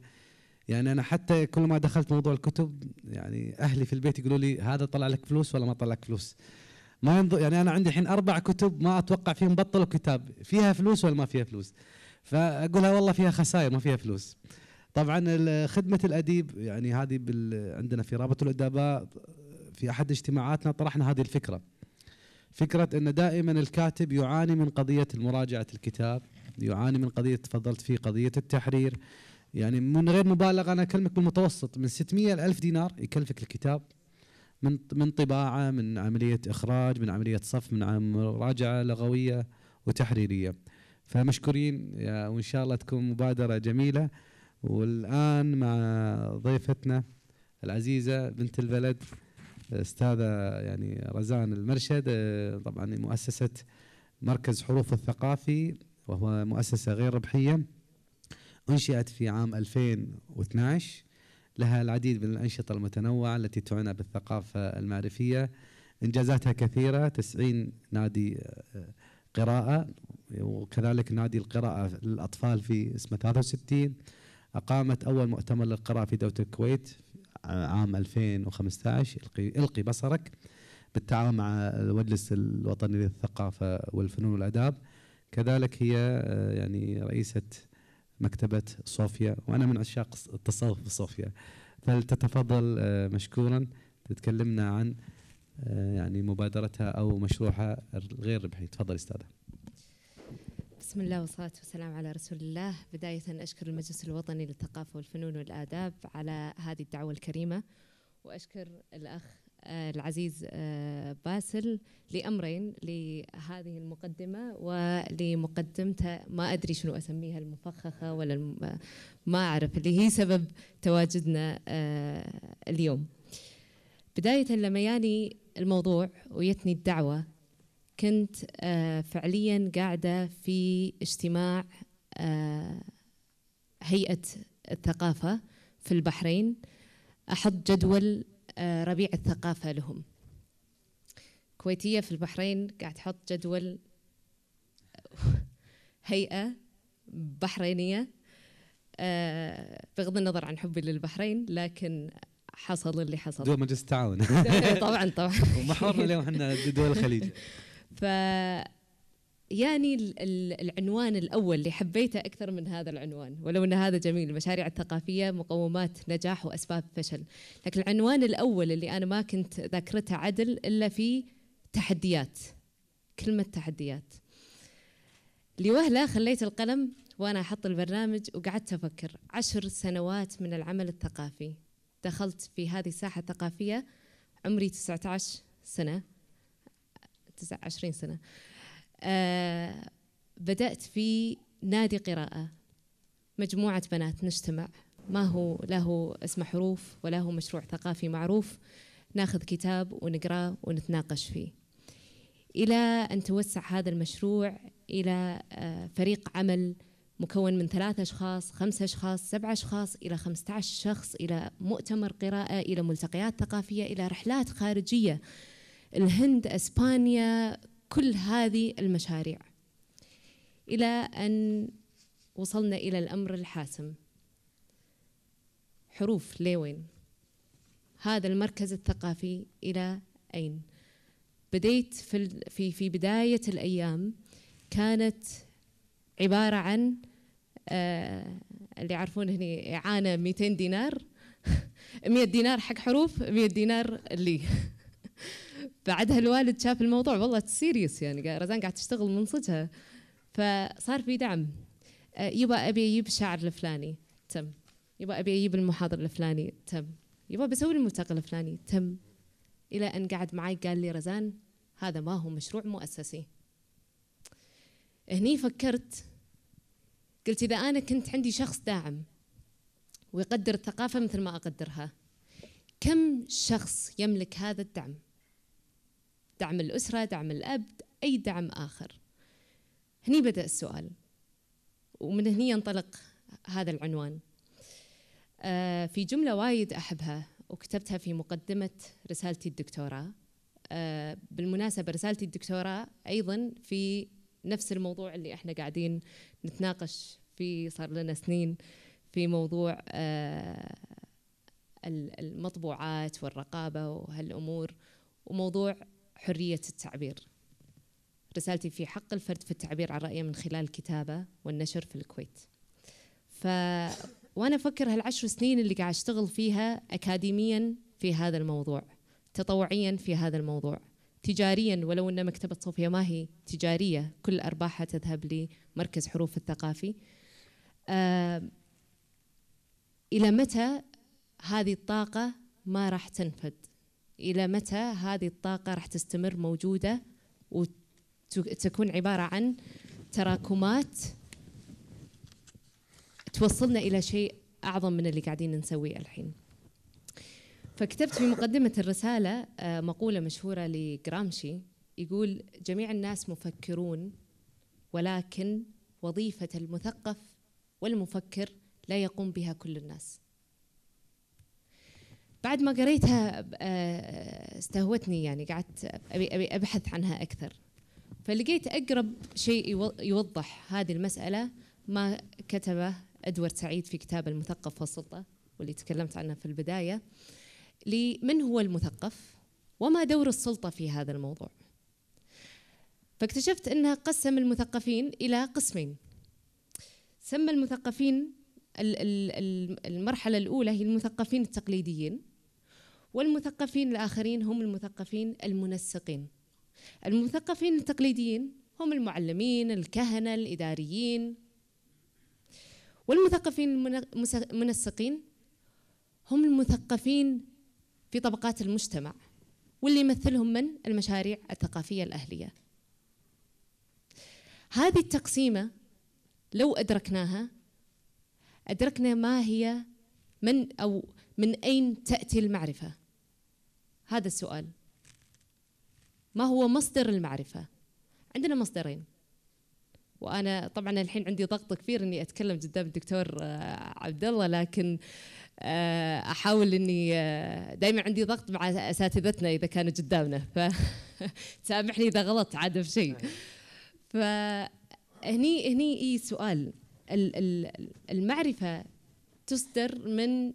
يعني انا حتى كل ما دخلت موضوع الكتب يعني اهلي في البيت يقولوا لي هذا طلع لك فلوس ولا ما طلع لك فلوس ما ينظر يعني انا عندي الحين اربع كتب ما اتوقع فيهم بطلوا كتاب فيها فلوس ولا ما فيها فلوس فاقولها والله فيها خسائر ما فيها فلوس طبعا خدمه الاديب يعني هذه بال... عندنا في رابط الادباء في احد اجتماعاتنا طرحنا هذه الفكره فكره ان دائما الكاتب يعاني من قضيه مراجعه الكتاب يعاني من قضيه تفضلت فيه قضيه التحرير يعني من غير مبالغه انا اكلمك بالمتوسط من 600 ل 1000 دينار يكلفك الكتاب من من طباعه من عمليه اخراج من عمليه صف من مراجعه لغويه وتحريريه فمشكورين وان شاء الله تكون مبادره جميله والان مع ضيفتنا العزيزه بنت البلد استاذه يعني رزان المرشد طبعا مؤسسه مركز حروف الثقافي وهو مؤسسه غير ربحيه أنشئت في عام 2012 لها العديد من الأنشطة المتنوعة التي تعنى بالثقافة المعرفية إنجازاتها كثيرة 90 نادي آه، قراءة وكذلك نادي القراءة للأطفال في اسمه 63 أقامت أول مؤتمر للقراءة في دولة الكويت آه، عام 2015 القي, القي بصرك بالتعاون مع المجلس الوطني للثقافة والفنون والآداب كذلك هي آه، يعني رئيسة مكتبة صوفيا وأنا من عشاق التصوف في صوفيا فلتتفضل آه، مشكورا تتكلمنا عن آه، يعني مبادرتها أو مشروعها الغير ربحي تفضل أستاذة بسم الله والصلاة والسلام على رسول الله بداية أشكر المجلس الوطني للثقافة والفنون والآداب على هذه الدعوة الكريمة وأشكر الأخ آه، العزيز آه، باسل لأمرين لهذه المقدمة ولمقدمتها ما أدري شنو أسميها المفخخة ولا ما أعرف اللي هي سبب تواجدنا آه، اليوم بداية لما ياني الموضوع ويتني الدعوة كنت فعليا قاعدة في اجتماع هيئة الثقافة في البحرين أحط جدول آه، ربيع الثقافة لهم كويتية في البحرين قاعد تحط جدول آه، هيئة بحرينية آه، بغض النظر عن حبي للبحرين لكن حصل اللي حصل دول مجلس التعاون طبعا طبعا ومحورنا اليوم احنا دول الخليج ف يعني العنوان الأول اللي حبيته أكثر من هذا العنوان ولو أن هذا جميل المشاريع الثقافية مقومات نجاح وأسباب فشل لكن العنوان الأول اللي أنا ما كنت ذاكرته عدل إلا في تحديات كلمة تحديات لوهلة خليت القلم وأنا أحط البرنامج وقعدت أفكر عشر سنوات من العمل الثقافي دخلت في هذه الساحة الثقافية عمري 19 سنة 29 سنة آه، بدأت في نادي قراءة مجموعة بنات نجتمع ما هو له اسم حروف ولا هو مشروع ثقافي معروف ناخذ كتاب ونقراه ونتناقش فيه إلى أن توسع هذا المشروع إلى آه، فريق عمل مكون من ثلاثة أشخاص خمسة أشخاص سبعة أشخاص إلى خمسة عشر شخص إلى مؤتمر قراءة إلى ملتقيات ثقافية إلى رحلات خارجية الهند أسبانيا كل هذه المشاريع إلى أن وصلنا إلى الأمر الحاسم حروف لوين هذا المركز الثقافي إلى أين بديت في, في, في بداية الأيام كانت عبارة عن آه اللي يعرفون هني إعانة 200 دينار 100 دينار حق حروف 100 دينار لي بعدها الوالد شاف الموضوع والله سيريس يعني رزان قاعد تشتغل من صدها فصار في دعم آه، يبا ابي اجيب الشاعر الفلاني تم يبا ابي اجيب المحاضر الفلاني تم يبا بسوي الملتقى الفلاني تم الى ان قعد معي قال لي رزان هذا ما هو مشروع مؤسسي هني فكرت قلت اذا انا كنت عندي شخص داعم ويقدر الثقافه مثل ما اقدرها كم شخص يملك هذا الدعم دعم الأسرة دعم الأب أي دعم آخر هني بدأ السؤال ومن هني ينطلق هذا العنوان آه في جملة وايد أحبها وكتبتها في مقدمة رسالتي الدكتوراه آه بالمناسبة رسالتي الدكتوراه أيضا في نفس الموضوع اللي احنا قاعدين نتناقش فيه صار لنا سنين في موضوع آه المطبوعات والرقابة وهالأمور وموضوع حرية التعبير رسالتي في حق الفرد في التعبير عن رأيه من خلال الكتابة والنشر في الكويت ف... وأنا أفكر هالعشر سنين اللي قاعد أشتغل فيها أكاديميا في هذا الموضوع تطوعيا في هذا الموضوع تجاريا ولو أن مكتبة صوفيا ما هي تجارية كل أرباحها تذهب لمركز حروف الثقافي آه إلى متى هذه الطاقة ما راح تنفد الى متى هذه الطاقه راح تستمر موجوده وتكون عباره عن تراكمات توصلنا الى شيء اعظم من اللي قاعدين نسويه الحين. فكتبت في مقدمه الرساله آه، مقوله مشهوره لجرامشي يقول جميع الناس مفكرون ولكن وظيفه المثقف والمفكر لا يقوم بها كل الناس. بعد ما قريتها آه، استهوتني يعني قعدت ابي ابي ابحث عنها اكثر فلقيت اقرب شيء يوضح هذه المساله ما كتبه ادوارد سعيد في كتاب المثقف والسلطه واللي تكلمت عنه في البدايه لمن هو المثقف وما دور السلطه في هذا الموضوع فاكتشفت انها قسم المثقفين الى قسمين سمى المثقفين المرحلة الأولى هي المثقفين التقليديين والمثقفين الآخرين هم المثقفين المنسقين المثقفين التقليديين هم المعلمين الكهنة الإداريين والمثقفين المنسقين هم المثقفين في طبقات المجتمع واللي يمثلهم من المشاريع الثقافية الأهلية هذه التقسيمة لو أدركناها أدركنا ما هي من أو من أين تأتي المعرفة هذا السؤال ما هو مصدر المعرفة عندنا مصدرين وانا طبعا الحين عندي ضغط كبير اني اتكلم قدام الدكتور آه، عبد الله لكن آه، احاول اني آه، دائما عندي ضغط مع اساتذتنا اذا كانوا قدامنا فسامحني اذا غلطت عاد في شيء نعم. فهني هني اي سؤال المعرفة تصدر من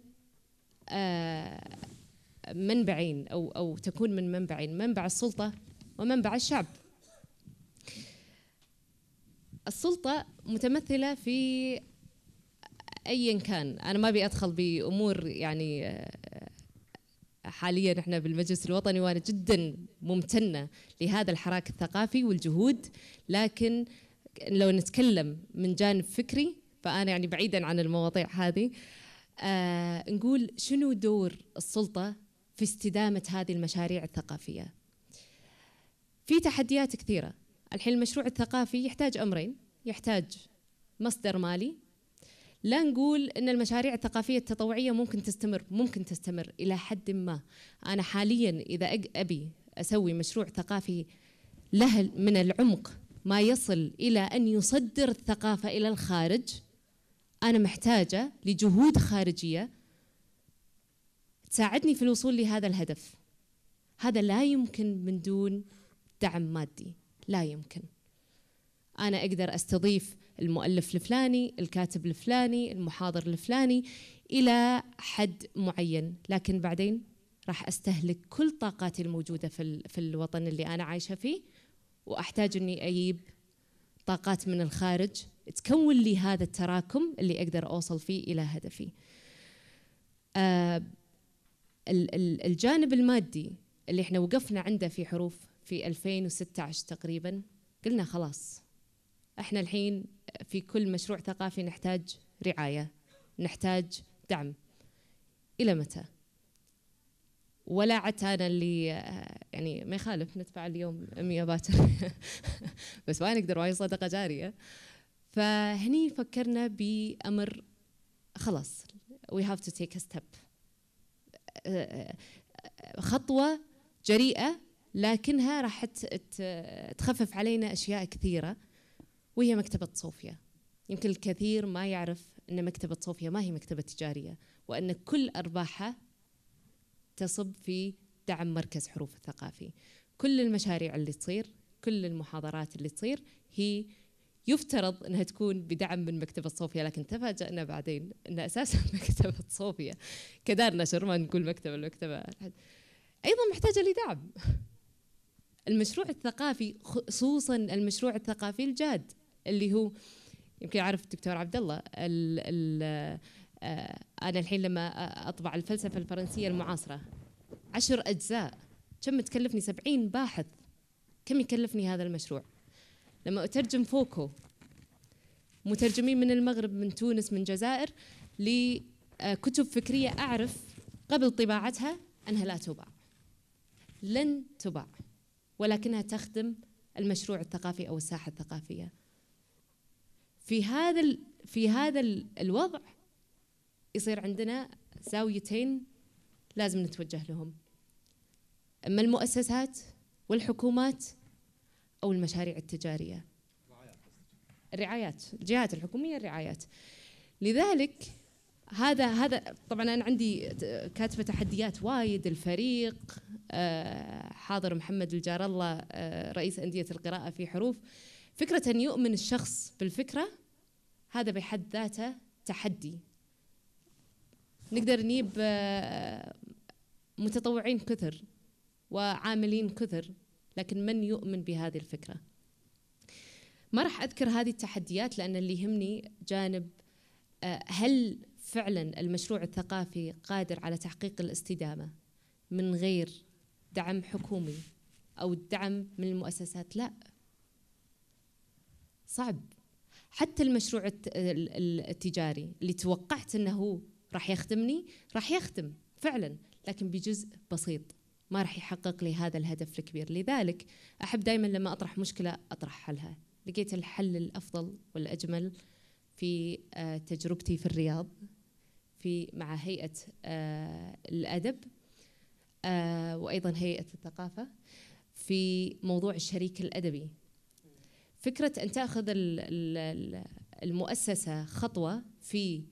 آه، منبعين أو أو تكون من منبعين منبع السلطة ومنبع الشعب السلطة متمثلة في أيا كان أنا ما أبي أدخل بأمور يعني آه، حاليا احنا بالمجلس الوطني وانا جدا ممتنه لهذا الحراك الثقافي والجهود لكن لو نتكلم من جانب فكري فأنا يعني بعيدا عن المواضيع هذه آه نقول شنو دور السلطة في استدامة هذه المشاريع الثقافية في تحديات كثيرة الحين المشروع الثقافي يحتاج أمرين يحتاج مصدر مالي لا نقول ان المشاريع الثقافيه التطوعيه ممكن تستمر ممكن تستمر الى حد ما انا حاليا اذا ابي اسوي مشروع ثقافي له من العمق ما يصل إلى أن يصدر الثقافة إلى الخارج أنا محتاجة لجهود خارجية تساعدني في الوصول لهذا الهدف هذا لا يمكن من دون دعم مادي لا يمكن أنا أقدر أستضيف المؤلف الفلاني الكاتب الفلاني المحاضر الفلاني إلى حد معين لكن بعدين راح أستهلك كل طاقاتي الموجودة في, الوطن اللي أنا عايشة فيه واحتاج اني اجيب طاقات من الخارج تكون لي هذا التراكم اللي اقدر اوصل فيه الى هدفي. آه الجانب المادي اللي احنا وقفنا عنده في حروف في 2016 تقريبا قلنا خلاص احنا الحين في كل مشروع ثقافي نحتاج رعايه، نحتاج دعم. الى متى؟ ولا عتانا اللي آه، يعني ما يخالف ندفع اليوم 100 باتر بس ما نقدر وايد صدقه جاريه فهني فكرنا بامر خلاص وي هاف تو تيك ستيب خطوه جريئه لكنها راح تخفف علينا اشياء كثيره وهي مكتبه صوفيا يمكن الكثير ما يعرف ان مكتبه صوفيا ما هي مكتبه تجاريه وان كل ارباحها تصب في دعم مركز حروف الثقافي كل المشاريع اللي تصير كل المحاضرات اللي تصير هي يفترض انها تكون بدعم من مكتبه صوفيا لكن تفاجأنا بعدين ان اساسا مكتبه صوفيا كدار نشر ما نقول مكتبه المكتبه ايضا محتاجه لدعم المشروع الثقافي خصوصا المشروع الثقافي الجاد اللي هو يمكن عارف الدكتور عبد الله ال ال آه، انا الحين لما اطبع الفلسفه الفرنسيه المعاصره عشر اجزاء كم تكلفني سبعين باحث كم يكلفني هذا المشروع لما اترجم فوكو مترجمين من المغرب من تونس من الجزائر لكتب فكريه اعرف قبل طباعتها انها لا تباع لن تباع ولكنها تخدم المشروع الثقافي او الساحه الثقافيه في هذا في هذا الوضع يصير عندنا زاويتين لازم نتوجه لهم اما المؤسسات والحكومات او المشاريع التجاريه الرعايات الجهات الحكوميه الرعايات لذلك هذا هذا طبعا انا عندي كاتبه تحديات وايد الفريق آه، حاضر محمد الجار الله آه، رئيس انديه القراءه في حروف فكره ان يؤمن الشخص بالفكره هذا بحد ذاته تحدي نقدر نجيب آه، متطوعين كثر وعاملين كثر لكن من يؤمن بهذه الفكره ما راح اذكر هذه التحديات لان اللي يهمني جانب آه، هل فعلا المشروع الثقافي قادر على تحقيق الاستدامه من غير دعم حكومي او الدعم من المؤسسات لا صعب حتى المشروع التجاري اللي توقعت انه راح يخدمني راح يخدم فعلا لكن بجزء بسيط ما راح يحقق لي هذا الهدف الكبير لذلك أحب دائما لما أطرح مشكلة أطرح حلها لقيت الحل الأفضل والأجمل في آه، تجربتي في الرياض في مع هيئة آه، الأدب آه، وأيضا هيئة الثقافة في موضوع الشريك الأدبي فكرة أن تأخذ المؤسسة خطوة في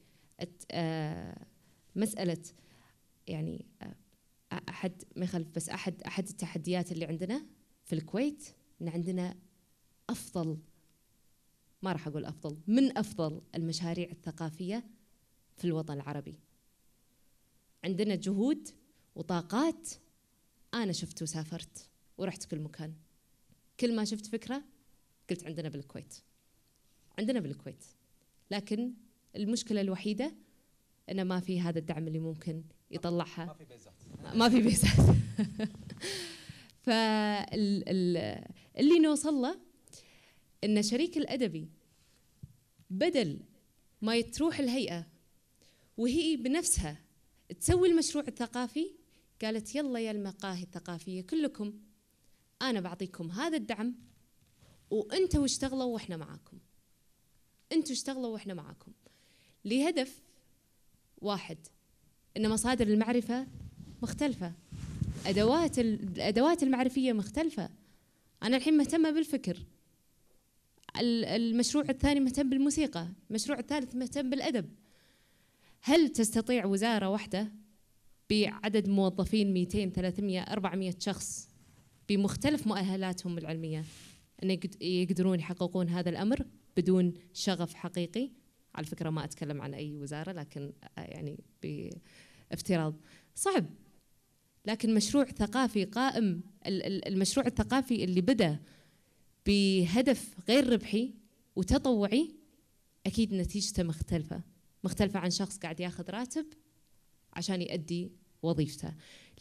آه، مساله يعني آه، احد ما يخالف بس احد احد التحديات اللي عندنا في الكويت ان عندنا افضل ما راح اقول افضل من افضل المشاريع الثقافيه في الوطن العربي عندنا جهود وطاقات انا شفت وسافرت ورحت كل مكان كل ما شفت فكره قلت عندنا بالكويت عندنا بالكويت لكن المشكله الوحيده انه ما في هذا الدعم اللي ممكن يطلعها ما في بيزات ما في بيزات فاللي نوصل له ان شريك الادبي بدل ما تروح الهيئه وهي بنفسها تسوي المشروع الثقافي قالت يلا يا المقاهي الثقافيه كلكم انا بعطيكم هذا الدعم وانتوا اشتغلوا واحنا معاكم انتوا اشتغلوا واحنا معاكم لهدف واحد ان مصادر المعرفه مختلفه ادوات الادوات المعرفيه مختلفه انا الحين مهتمه بالفكر المشروع الثاني مهتم بالموسيقى المشروع الثالث مهتم بالادب هل تستطيع وزاره واحده بعدد موظفين 200 300 400 شخص بمختلف مؤهلاتهم العلميه ان يقدرون يحققون هذا الامر بدون شغف حقيقي على فكرة ما أتكلم عن أي وزارة لكن آه، يعني بافتراض صعب لكن مشروع ثقافي قائم المشروع الثقافي اللي بدأ بهدف غير ربحي وتطوعي أكيد نتيجته مختلفة مختلفة عن شخص قاعد ياخذ راتب عشان يؤدي وظيفته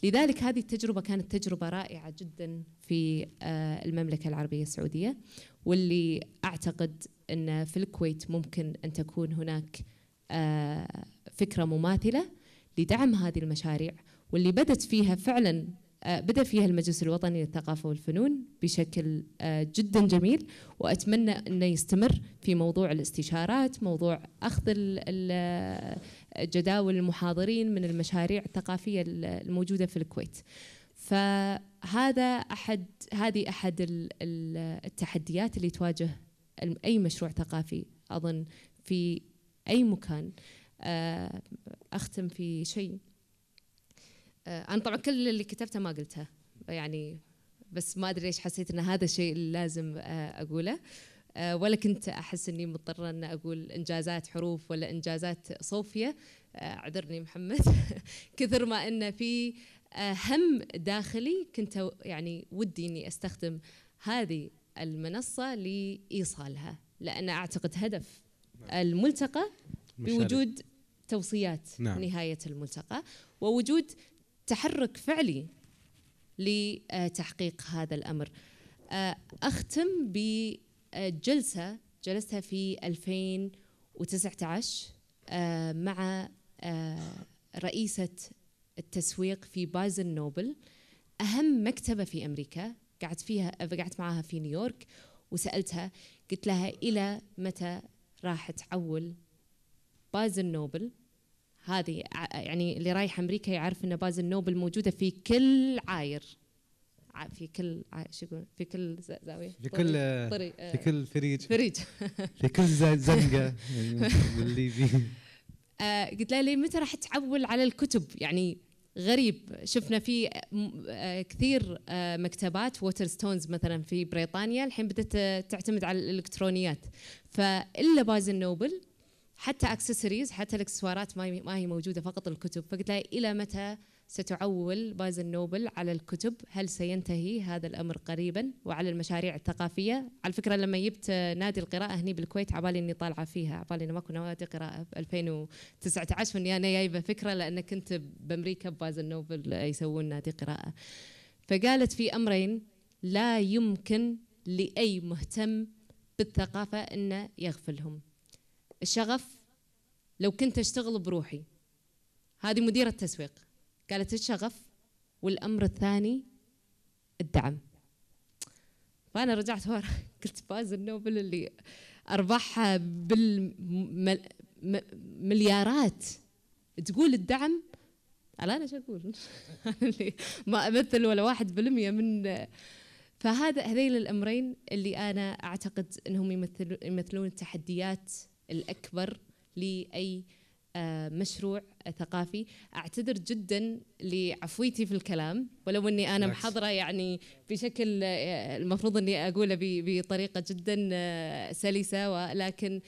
لذلك هذه التجربة كانت تجربة رائعة جدا في آه، المملكة العربية السعودية واللي أعتقد أن في الكويت ممكن أن تكون هناك آه، فكرة مماثلة لدعم هذه المشاريع واللي بدت فيها فعلا آه، بدأ فيها المجلس الوطني للثقافة والفنون بشكل آه، جدا جميل وأتمنى أنه يستمر في موضوع الاستشارات موضوع أخذ جداول المحاضرين من المشاريع الثقافية الموجودة في الكويت فهذا أحد هذه أحد التحديات اللي تواجه أي مشروع ثقافي أظن في أي مكان آه، أختم في شيء آه، أنا طبعا كل اللي كتبته ما قلته يعني بس ما أدري ليش حسيت أن هذا الشيء اللي لازم آه، أقوله ولا كنت أحس أني مضطرة أن أقول إنجازات حروف ولا إنجازات صوفية اعذرني محمد كثر ما أن في هم داخلي كنت يعني ودي أني أستخدم هذه المنصة لإيصالها لأن أعتقد هدف الملتقى بوجود توصيات نعم. نهاية الملتقى ووجود تحرك فعلي لتحقيق هذا الأمر آه، أختم بجلسة جلستها في 2019 آه، مع آه، رئيسة التسويق في بايزن نوبل أهم مكتبة في أمريكا قعدت فيها قعدت معاها في نيويورك وسالتها قلت لها الى متى راح تعول بازل نوبل هذه يعني اللي رايح امريكا يعرف ان بازل نوبل موجوده في كل عاير في كل شو يقول في كل زاويه في كل آه، في آه. كل فريج فريج في كل زنقه يعني الليبي آه، قلت لها لي متى راح تعول على الكتب يعني غريب شفنا في آه، آه، كثير آه، مكتبات ووتر ستونز مثلا في بريطانيا الحين بدأت تعتمد على الالكترونيات فإلا بايز النوبل حتى اكسسوارز حتى الاكسسوارات ما هي موجوده فقط الكتب فقلت لها الى متى ستعول بايز نوبل على الكتب هل سينتهي هذا الأمر قريبا وعلى المشاريع الثقافية على فكرة لما جبت نادي القراءة هني بالكويت عبالي أني طالعة فيها عبالي أنه ما كنا نادي قراءة ب 2019 وأني أنا جايبة فكرة لأن كنت بأمريكا ببايز نوبل يسوون نادي قراءة فقالت في أمرين لا يمكن لأي مهتم بالثقافة أنه يغفلهم الشغف لو كنت أشتغل بروحي هذه مديرة تسويق قالت الشغف والأمر الثاني الدعم فأنا رجعت ورا قلت فاز النوبل اللي أرباحها بالمليارات تقول الدعم على أنا شو أقول اللي ما أمثل ولا واحد بالمية من فهذا هذيل الأمرين اللي أنا أعتقد أنهم يمثلون التحديات الأكبر لأي آه، مشروع ثقافي اعتذر جدا لعفويتي في الكلام ولو اني انا محضره يعني بشكل آه، المفروض اني اقوله بطريقه جدا آه، سلسه ولكن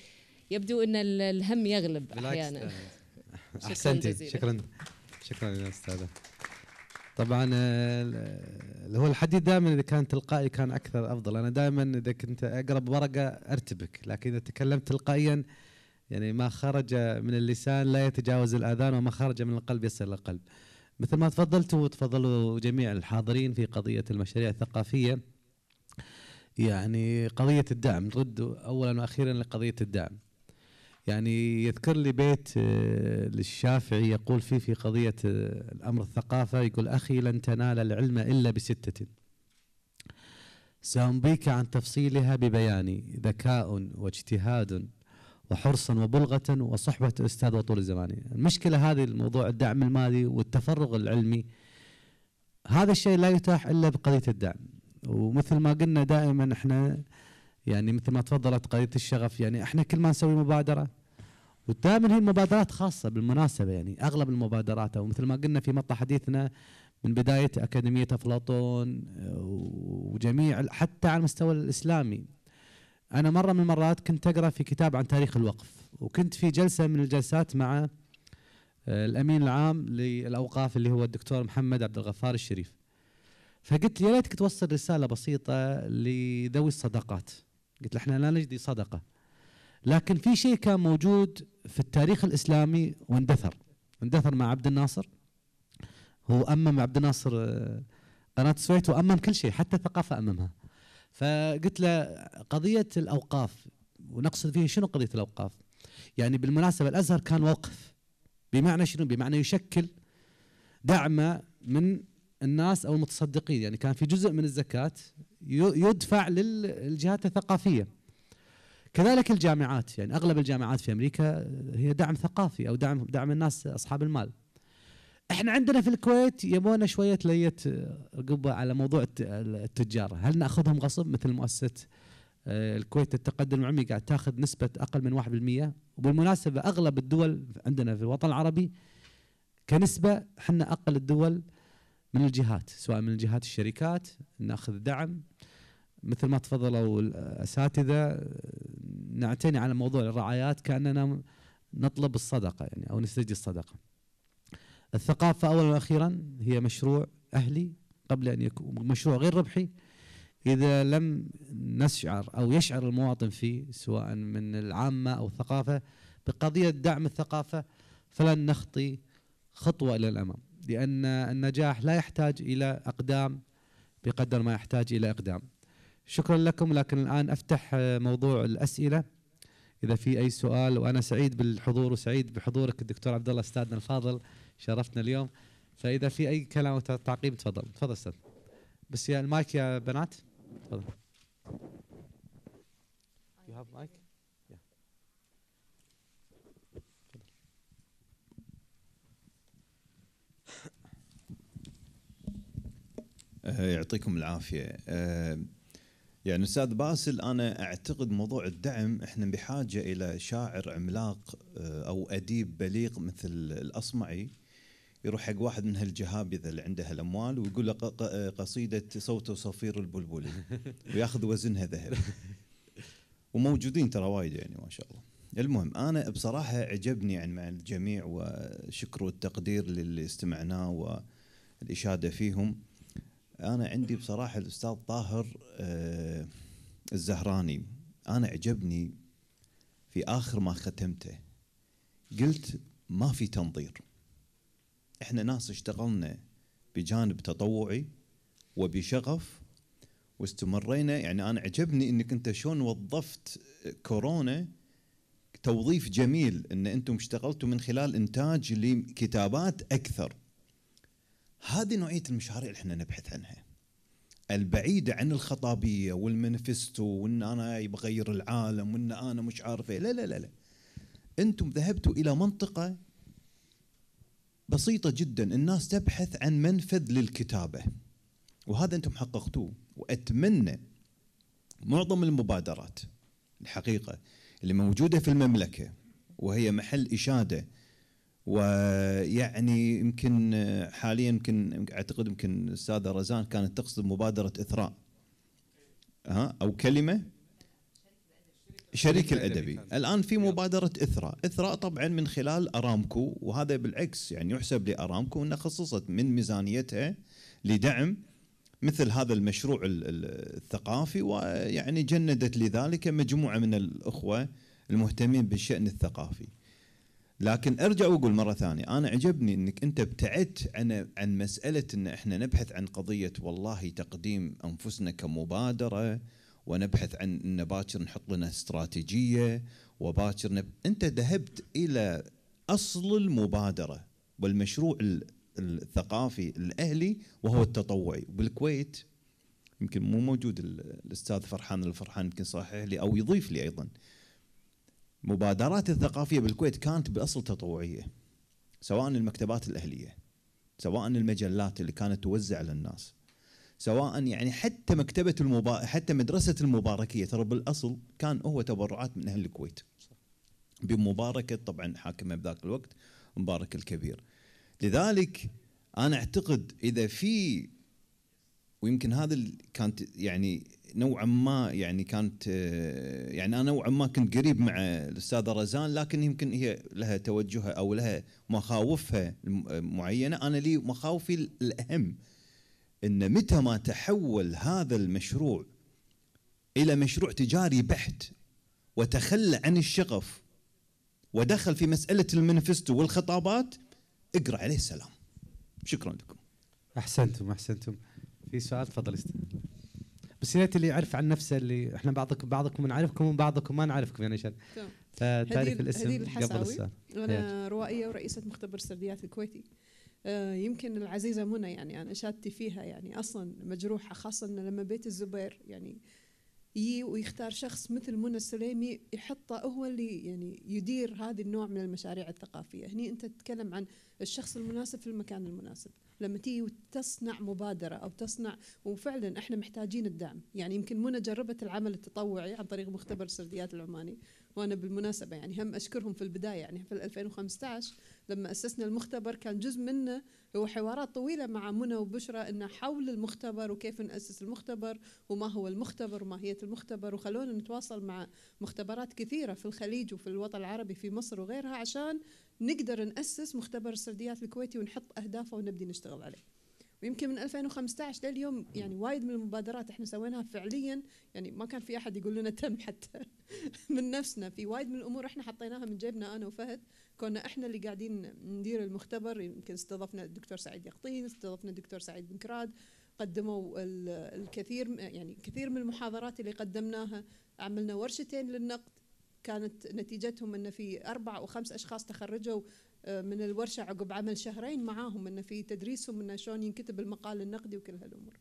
يبدو ان الهم يغلب احيانا احسنتي شكرا شكرا يا استاذه طبعا اللي هو الحديث دائما اذا كان تلقائي كان اكثر افضل انا دائما اذا كنت اقرب ورقه ارتبك لكن اذا تكلمت تلقائيا يعني ما خرج من اللسان لا يتجاوز الآذان وما خرج من القلب يصل القلب مثل ما تفضلتوا وتفضلوا جميع الحاضرين في قضية المشاريع الثقافية يعني قضية الدعم نرد أولا وأخيرا لقضية الدعم يعني يذكر لي بيت آه، للشافعي يقول فيه في قضية آه، الأمر الثقافة يقول أخي لن تنال العلم إلا بستة سأنبيك عن تفصيلها ببياني ذكاء واجتهاد وحرصا وبلغة وصحبة أستاذ وطول الزمان المشكلة هذه الموضوع الدعم المالي والتفرغ العلمي هذا الشيء لا يتاح إلا بقضية الدعم ومثل ما قلنا دائما احنا يعني مثل ما تفضلت قضية الشغف يعني احنا كل ما نسوي مبادرة ودائما هي مبادرات خاصة بالمناسبة يعني أغلب المبادرات ومثل ما قلنا في مطلع حديثنا من بداية أكاديمية أفلاطون وجميع حتى على المستوى الإسلامي انا مره من المرات كنت اقرا في كتاب عن تاريخ الوقف وكنت في جلسه من الجلسات مع آه، الامين العام للاوقاف اللي هو الدكتور محمد عبد الغفار الشريف فقلت يا ليتك توصل رساله بسيطه لذوي الصدقات قلت له احنا لا نجدي صدقه لكن في شيء كان موجود في التاريخ الاسلامي واندثر اندثر مع عبد الناصر هو امم عبد الناصر آه، قناه السويت وامم كل شيء حتى الثقافه اممها فقلت له قضيه الاوقاف ونقصد فيها شنو قضيه الاوقاف؟ يعني بالمناسبه الازهر كان وقف بمعنى شنو؟ بمعنى يشكل دعم من الناس او المتصدقين يعني كان في جزء من الزكاه يدفع للجهات الثقافيه كذلك الجامعات يعني اغلب الجامعات في امريكا هي دعم ثقافي او دعم دعم الناس اصحاب المال احنا عندنا في الكويت يبونا شويه ليه آه، قبه على موضوع التجار هل ناخذهم غصب مثل مؤسسه آه، الكويت التقدم العمري قاعد تاخذ نسبه اقل من 1% وبالمناسبه اغلب الدول عندنا في الوطن العربي كنسبه احنا اقل الدول من الجهات سواء من الجهات الشركات ناخذ دعم مثل ما تفضلوا الاساتذه آه، نعتني على موضوع الرعايات كاننا نطلب الصدقه يعني او نستجدي الصدقه. الثقافة أولا وأخيرا هي مشروع أهلي قبل أن يكون مشروع غير ربحي إذا لم نشعر أو يشعر المواطن فيه سواء من العامة أو الثقافة بقضية دعم الثقافة فلن نخطي خطوة إلى الأمام لأن النجاح لا يحتاج إلى أقدام بقدر ما يحتاج إلى إقدام شكرا لكم لكن الآن أفتح موضوع الأسئلة إذا في أي سؤال وأنا سعيد بالحضور وسعيد بحضورك الدكتور عبد الله أستاذنا الفاضل شرفتنا اليوم فاذا في اي كلام تعقيب تفضل تفضل استاذ بس يا المايك يا بنات تفضل You have mic? أه، يعطيكم العافيه أه، يعني استاذ باسل انا اعتقد موضوع الدعم احنا بحاجه الى شاعر عملاق أه، او اديب بليغ مثل الاصمعي يروح حق واحد من هالجهابذه اللي عندها الاموال ويقول له قصيده صوت صفير البلبلي وياخذ وزنها ذهب وموجودين ترى وايد يعني ما شاء الله المهم انا بصراحه عجبني يعني مع الجميع وشكر والتقدير للي استمعناه والاشاده فيهم انا عندي بصراحه الاستاذ طاهر آه الزهراني انا عجبني في اخر ما ختمته قلت ما في تنظير احنا ناس اشتغلنا بجانب تطوعي وبشغف واستمرينا يعني انا عجبني انك انت شلون وظفت كورونا توظيف جميل ان انتم اشتغلتوا من خلال انتاج لكتابات اكثر هذه نوعيه المشاريع اللي احنا نبحث عنها البعيده عن الخطابيه والمنفستو وان انا بغير العالم وان انا مش عارف إيه. لا لا لا لا انتم ذهبتوا الى منطقه بسيطة جدا الناس تبحث عن منفذ للكتابة وهذا أنتم حققتوه وأتمنى معظم المبادرات الحقيقة اللي موجودة في المملكة وهي محل إشادة ويعني يمكن حاليا يمكن اعتقد يمكن الاستاذه رزان كانت تقصد مبادره اثراء ها او كلمه شريك الادبي الان في مبادره اثراء اثراء طبعا من خلال ارامكو وهذا بالعكس يعني يحسب لارامكو انها خصصت من ميزانيتها لدعم مثل هذا المشروع الثقافي ويعني جندت لذلك مجموعه من الاخوه المهتمين بالشان الثقافي لكن ارجع واقول مره ثانيه انا عجبني انك انت ابتعدت عن عن مساله ان احنا نبحث عن قضيه والله تقديم انفسنا كمبادره ونبحث عن ان باكر نحط لنا استراتيجيه وباكر نب... انت ذهبت الى اصل المبادره والمشروع الثقافي الاهلي وهو التطوعي بالكويت يمكن مو موجود الاستاذ فرحان الفرحان يمكن صحيح لي او يضيف لي ايضا مبادرات الثقافيه بالكويت كانت باصل تطوعيه سواء المكتبات الاهليه سواء المجلات اللي كانت توزع للناس سواء يعني حتى مكتبه المبا... حتى مدرسه المباركيه ترى بالاصل كان هو تبرعات من اهل الكويت بمباركه طبعا حاكمه بذاك الوقت مبارك الكبير لذلك انا اعتقد اذا في ويمكن هذا كانت يعني نوعا ما يعني كانت يعني انا نوعا ما كنت قريب مع الاستاذه رزان لكن يمكن هي لها توجهها او لها مخاوفها معينه انا لي مخاوفي الاهم ان متى ما تحول هذا المشروع الى مشروع تجاري بحت وتخلى عن الشغف ودخل في مساله المنفستو والخطابات اقرا عليه السلام شكرا لكم احسنتم احسنتم في سؤال تفضل بس يا ريت اللي يعرف عن نفسه اللي احنا بعضكم بعضكم نعرفكم وبعضكم ما نعرفكم يعني عشان فتعرف الاسم قبل السؤال انا روائيه ورئيسه مختبر السرديات الكويتي آه، يمكن العزيزة منى يعني أنا شادتي فيها يعني أصلا مجروحة خاصة لما بيت الزبير يعني يجي ويختار شخص مثل منى السليمي يحطه هو اللي يعني يدير هذا النوع من المشاريع الثقافيه، هني انت تتكلم عن الشخص المناسب في المكان المناسب، لما تيجي وتصنع مبادره او تصنع وفعلا احنا محتاجين الدعم، يعني يمكن منى جربت العمل التطوعي عن طريق مختبر السرديات العماني، وانا بالمناسبه يعني هم اشكرهم في البدايه يعني في 2015 لما اسسنا المختبر كان جزء منه وحوارات طويلة مع منى وبشرة أن حول المختبر وكيف نأسس المختبر وما هو المختبر وما هي المختبر وخلونا نتواصل مع مختبرات كثيرة في الخليج وفي الوطن العربي في مصر وغيرها عشان نقدر نأسس مختبر السرديات الكويتي ونحط أهدافه ونبدي نشتغل عليه ويمكن من 2015 لليوم يعني وايد من المبادرات احنا سويناها فعليا يعني ما كان في احد يقول لنا تم حتى من نفسنا في وايد من الامور احنا حطيناها من جيبنا انا وفهد كنا احنا اللي قاعدين ندير المختبر يمكن استضفنا الدكتور سعيد يقطين استضفنا الدكتور سعيد بنكراد قدموا الكثير يعني كثير من المحاضرات اللي قدمناها عملنا ورشتين للنقد كانت نتيجتهم أن في أربع أو خمس أشخاص تخرجوا آه، من الورشة عقب عمل شهرين معاهم أن في تدريسهم أن شلون ينكتب المقال النقدي وكل هالأمور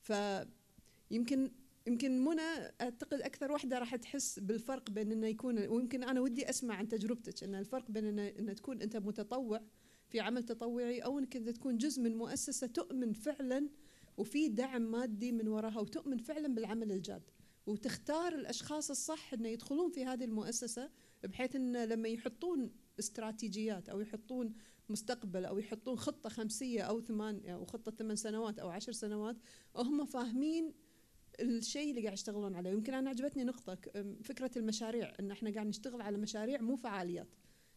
فيمكن يمكن منى اعتقد اكثر واحده راح تحس بالفرق بين انه يكون ويمكن انا ودي اسمع عن تجربتك ان الفرق بين انه إن تكون انت متطوع في عمل تطوعي او انك انت تكون جزء من مؤسسه تؤمن فعلا وفي دعم مادي من وراها وتؤمن فعلا بالعمل الجاد. وتختار الاشخاص الصح انه يدخلون في هذه المؤسسه بحيث انه لما يحطون استراتيجيات او يحطون مستقبل او يحطون خطه خمسيه او ثمان او خطه ثمان سنوات او عشر سنوات هم فاهمين الشيء اللي قاعد يشتغلون عليه يمكن انا عجبتني نقطه فكره المشاريع ان احنا قاعد نشتغل على مشاريع مو فعاليات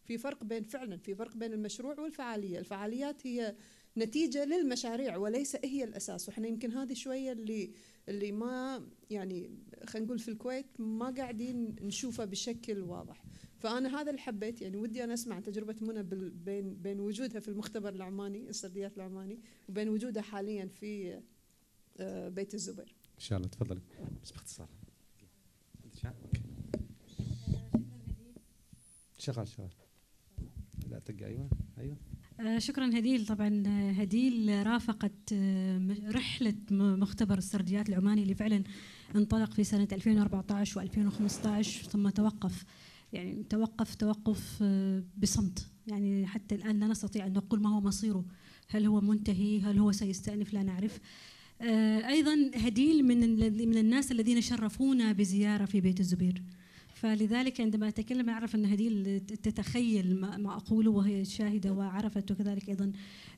في فرق بين فعلا في فرق بين المشروع والفعاليه الفعاليات هي نتيجه للمشاريع وليس هي الاساس واحنا يمكن هذه شويه اللي اللي ما يعني خلينا نقول في الكويت ما قاعدين نشوفه بشكل واضح فانا هذا اللي حبيت يعني ودي انا اسمع تجربه منى بين بين وجودها في المختبر العماني السرديات العماني وبين وجودها حاليا في آه، بيت الزبير ان شاء الله تفضلي بس باختصار شغال شغال لا تقع ايوه ايوه آه، شكرا هديل طبعا هديل رافقت آه، رحلة مختبر السرديات العماني اللي فعلا انطلق في سنة 2014 و2015 ثم توقف يعني توقف توقف آه، بصمت يعني حتى الآن لا نستطيع أن نقول ما هو مصيره هل هو منتهي هل هو سيستأنف لا نعرف آه، أيضا هديل من من الناس الذين شرفونا بزيارة في بيت الزبير فلذلك عندما أتكلم أعرف أن هديل تتخيل ما أقوله وهي شاهدة وعرفت وكذلك أيضا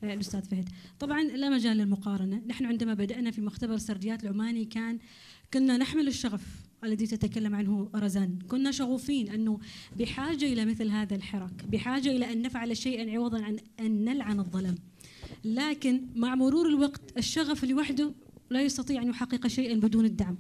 آه، الأستاذ فهد طبعا لا مجال للمقارنة نحن عندما بدأنا في مختبر السرديات العماني كان كنا نحمل الشغف الذي تتكلم عنه رزان كنا شغوفين أنه بحاجة إلى مثل هذا الحراك بحاجة إلى أن نفعل شيئا عوضا عن أن نلعن الظلم لكن مع مرور الوقت الشغف لوحده لا يستطيع أن يحقق شيئا بدون الدعم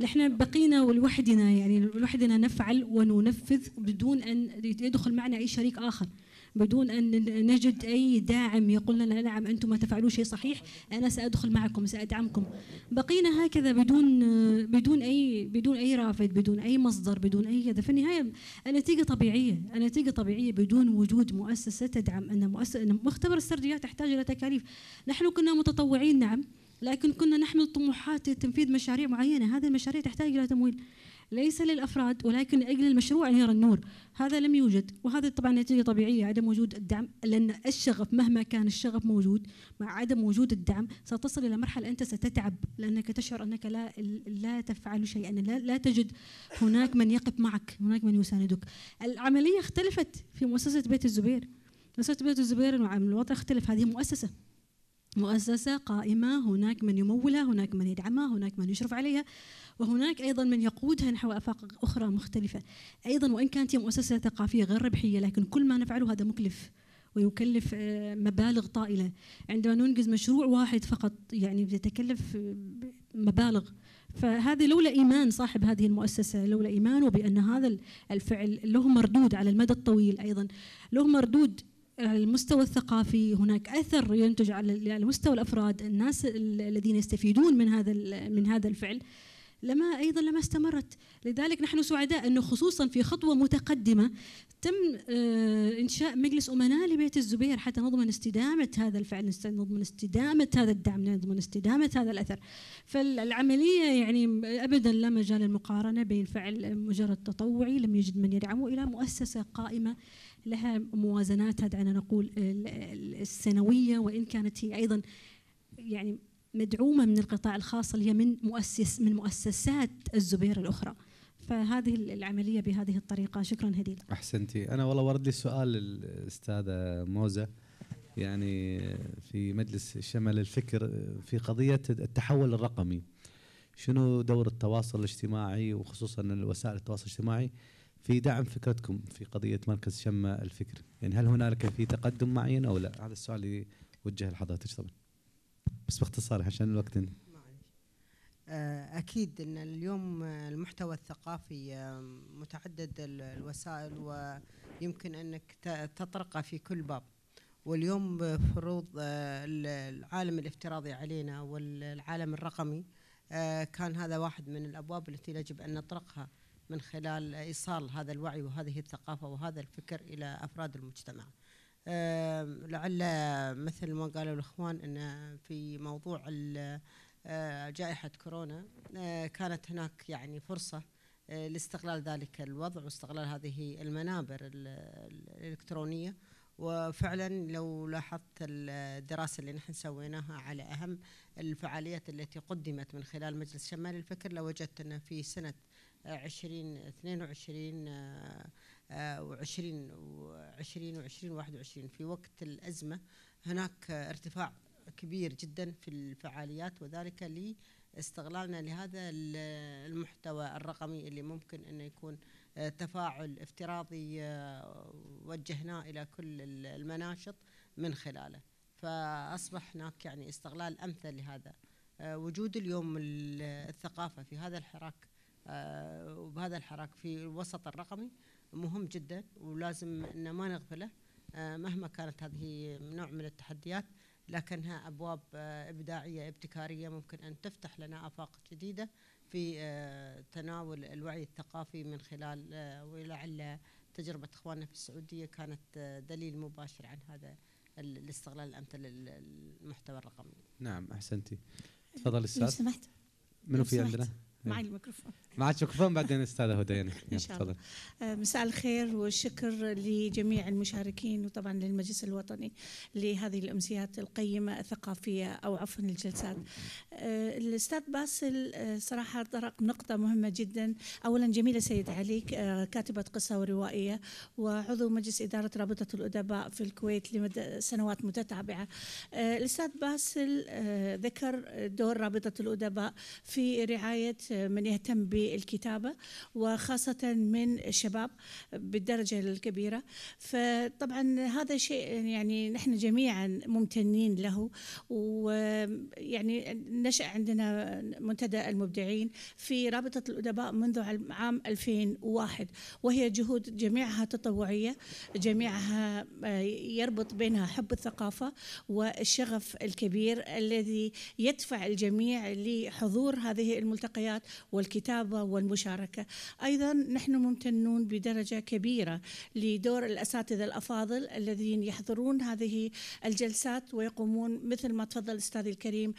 نحن بقينا ولوحدنا يعني لوحدنا نفعل وننفذ بدون أن يدخل معنا أي شريك آخر بدون أن نجد أي داعم يقول لنا نعم أنتم ما تفعلوا شيء صحيح أنا سأدخل معكم سأدعمكم بقينا هكذا بدون بدون أي بدون أي رافد بدون أي مصدر بدون أي كذا في النهاية النتيجة طبيعية النتيجة طبيعية بدون وجود مؤسسة تدعم أن مؤسسة مختبر السرديات تحتاج إلى تكاليف نحن كنا متطوعين نعم لكن كنا نحمل طموحات تنفيذ مشاريع معينة هذه المشاريع تحتاج إلى تمويل ليس للافراد ولكن لاجل المشروع ان يرى النور، هذا لم يوجد وهذا طبعا نتيجه طبيعيه عدم وجود الدعم لان الشغف مهما كان الشغف موجود مع عدم وجود الدعم ستصل الى مرحله انت ستتعب لانك تشعر انك لا لا تفعل شيئا لا, لا تجد هناك من يقف معك، هناك من يساندك. العمليه اختلفت في مؤسسه بيت الزبير. مؤسسه بيت الزبير الوضع اختلف هذه مؤسسه مؤسسة قائمة هناك من يمولها هناك من يدعمها هناك من يشرف عليها وهناك أيضا من يقودها نحو آفاق أخرى مختلفة أيضا وإن كانت هي مؤسسة ثقافية غير ربحية لكن كل ما نفعله هذا مكلف ويكلف آه، مبالغ طائلة عندما ننجز مشروع واحد فقط يعني يتكلف آه، مبالغ فهذا لولا إيمان صاحب هذه المؤسسة لولا إيمانه بأن هذا الفعل له مردود على المدى الطويل أيضا له مردود على المستوى الثقافي هناك اثر ينتج على مستوى الافراد الناس الذين يستفيدون من هذا من هذا الفعل لما ايضا لما استمرت لذلك نحن سعداء انه خصوصا في خطوه متقدمه تم آه، انشاء مجلس امناء لبيت الزبير حتى نضمن استدامه هذا الفعل نضمن استدامه هذا الدعم نضمن استدامه هذا الاثر فالعمليه يعني ابدا لا مجال للمقارنه بين فعل مجرد تطوعي لم يجد من يدعمه الى مؤسسه قائمه لها موازناتها دعنا نقول السنويه وان كانت هي ايضا يعني مدعومة من القطاع الخاص اللي هي من مؤسس من مؤسسات الزبير الأخرى فهذه العملية بهذه الطريقة شكرا هديل أحسنتي أنا والله ورد لي سؤال الأستاذة موزة يعني في مجلس شمل الفكر في قضية التحول الرقمي شنو دور التواصل الاجتماعي وخصوصا وسائل التواصل الاجتماعي في دعم فكرتكم في قضية مركز شمة الفكر يعني هل هنالك في تقدم معين أو لا هذا السؤال اللي وجه لحضرتك طبعا بس باختصار عشان الوقت انت. آه، أكيد أن اليوم آه، المحتوى الثقافي آه، متعدد الوسائل ويمكن أنك تطرقه في كل باب واليوم فروض العالم الافتراضي علينا والعالم الرقمي كان هذا واحد من الأبواب التي يجب أن نطرقها من خلال إيصال هذا الوعي وهذه الثقافة وهذا الفكر إلى أفراد المجتمع لعل مثل ما قالوا الاخوان ان في موضوع آه، جائحه كورونا آه، كانت هناك يعني فرصه آه، لاستغلال ذلك الوضع واستغلال هذه المنابر الالكترونيه وفعلا لو لاحظت الدراسه اللي نحن سويناها على اهم الفعاليات التي قدمت من خلال مجلس شمال الفكر لوجدت لو ان في سنه 2022 آه، وعشرين وعشرين وعشرين واحد وعشرين في وقت الأزمة هناك ارتفاع كبير جدا في الفعاليات وذلك لاستغلالنا لهذا المحتوى الرقمي اللي ممكن أنه يكون آه، تفاعل افتراضي آه، وجهناه إلى كل المناشط من خلاله فأصبح هناك يعني استغلال أمثل لهذا وجود اليوم الثقافة في هذا الحراك وبهذا الحراك في الوسط الرقمي مهم جدا ولازم ان ما نغفله آه، مهما كانت هذه نوع من التحديات لكنها ابواب آه، ابداعيه ابتكاريه ممكن ان تفتح لنا افاق جديده في آه، تناول الوعي الثقافي من خلال ولعل تجربه اخواننا في السعوديه كانت دليل مباشر عن هذا الاستغلال الامثل للمحتوى الرقمي. نعم احسنتي. تفضل استاذ. سمحت. منو في عندنا؟ معي الميكروفون معك الميكروفون بعدين استاذه هدى يعني ان شاء الله آه، مساء الخير والشكر لجميع المشاركين وطبعا للمجلس الوطني لهذه الامسيات القيمه الثقافيه او عفوا الجلسات آه، الاستاذ باسل آه، صراحه طرق نقطه مهمه جدا اولا جميله سيد علي كاتبه قصه وروائيه وعضو مجلس اداره رابطه الادباء في الكويت لمدى سنوات متتابعه الاستاذ باسل ذكر دور رابطه الادباء في رعايه من يهتم بالكتابة وخاصة من الشباب بالدرجة الكبيرة فطبعا هذا شيء يعني نحن جميعا ممتنين له ويعني نشأ عندنا منتدى المبدعين في رابطة الأدباء منذ عام 2001 وهي جهود جميعها تطوعية جميعها يربط بينها حب الثقافة والشغف الكبير الذي يدفع الجميع لحضور هذه الملتقيات والكتابة والمشاركة أيضا نحن ممتنون بدرجة كبيرة لدور الأساتذة الأفاضل الذين يحضرون هذه الجلسات ويقومون مثل ما تفضل أستاذي الكريم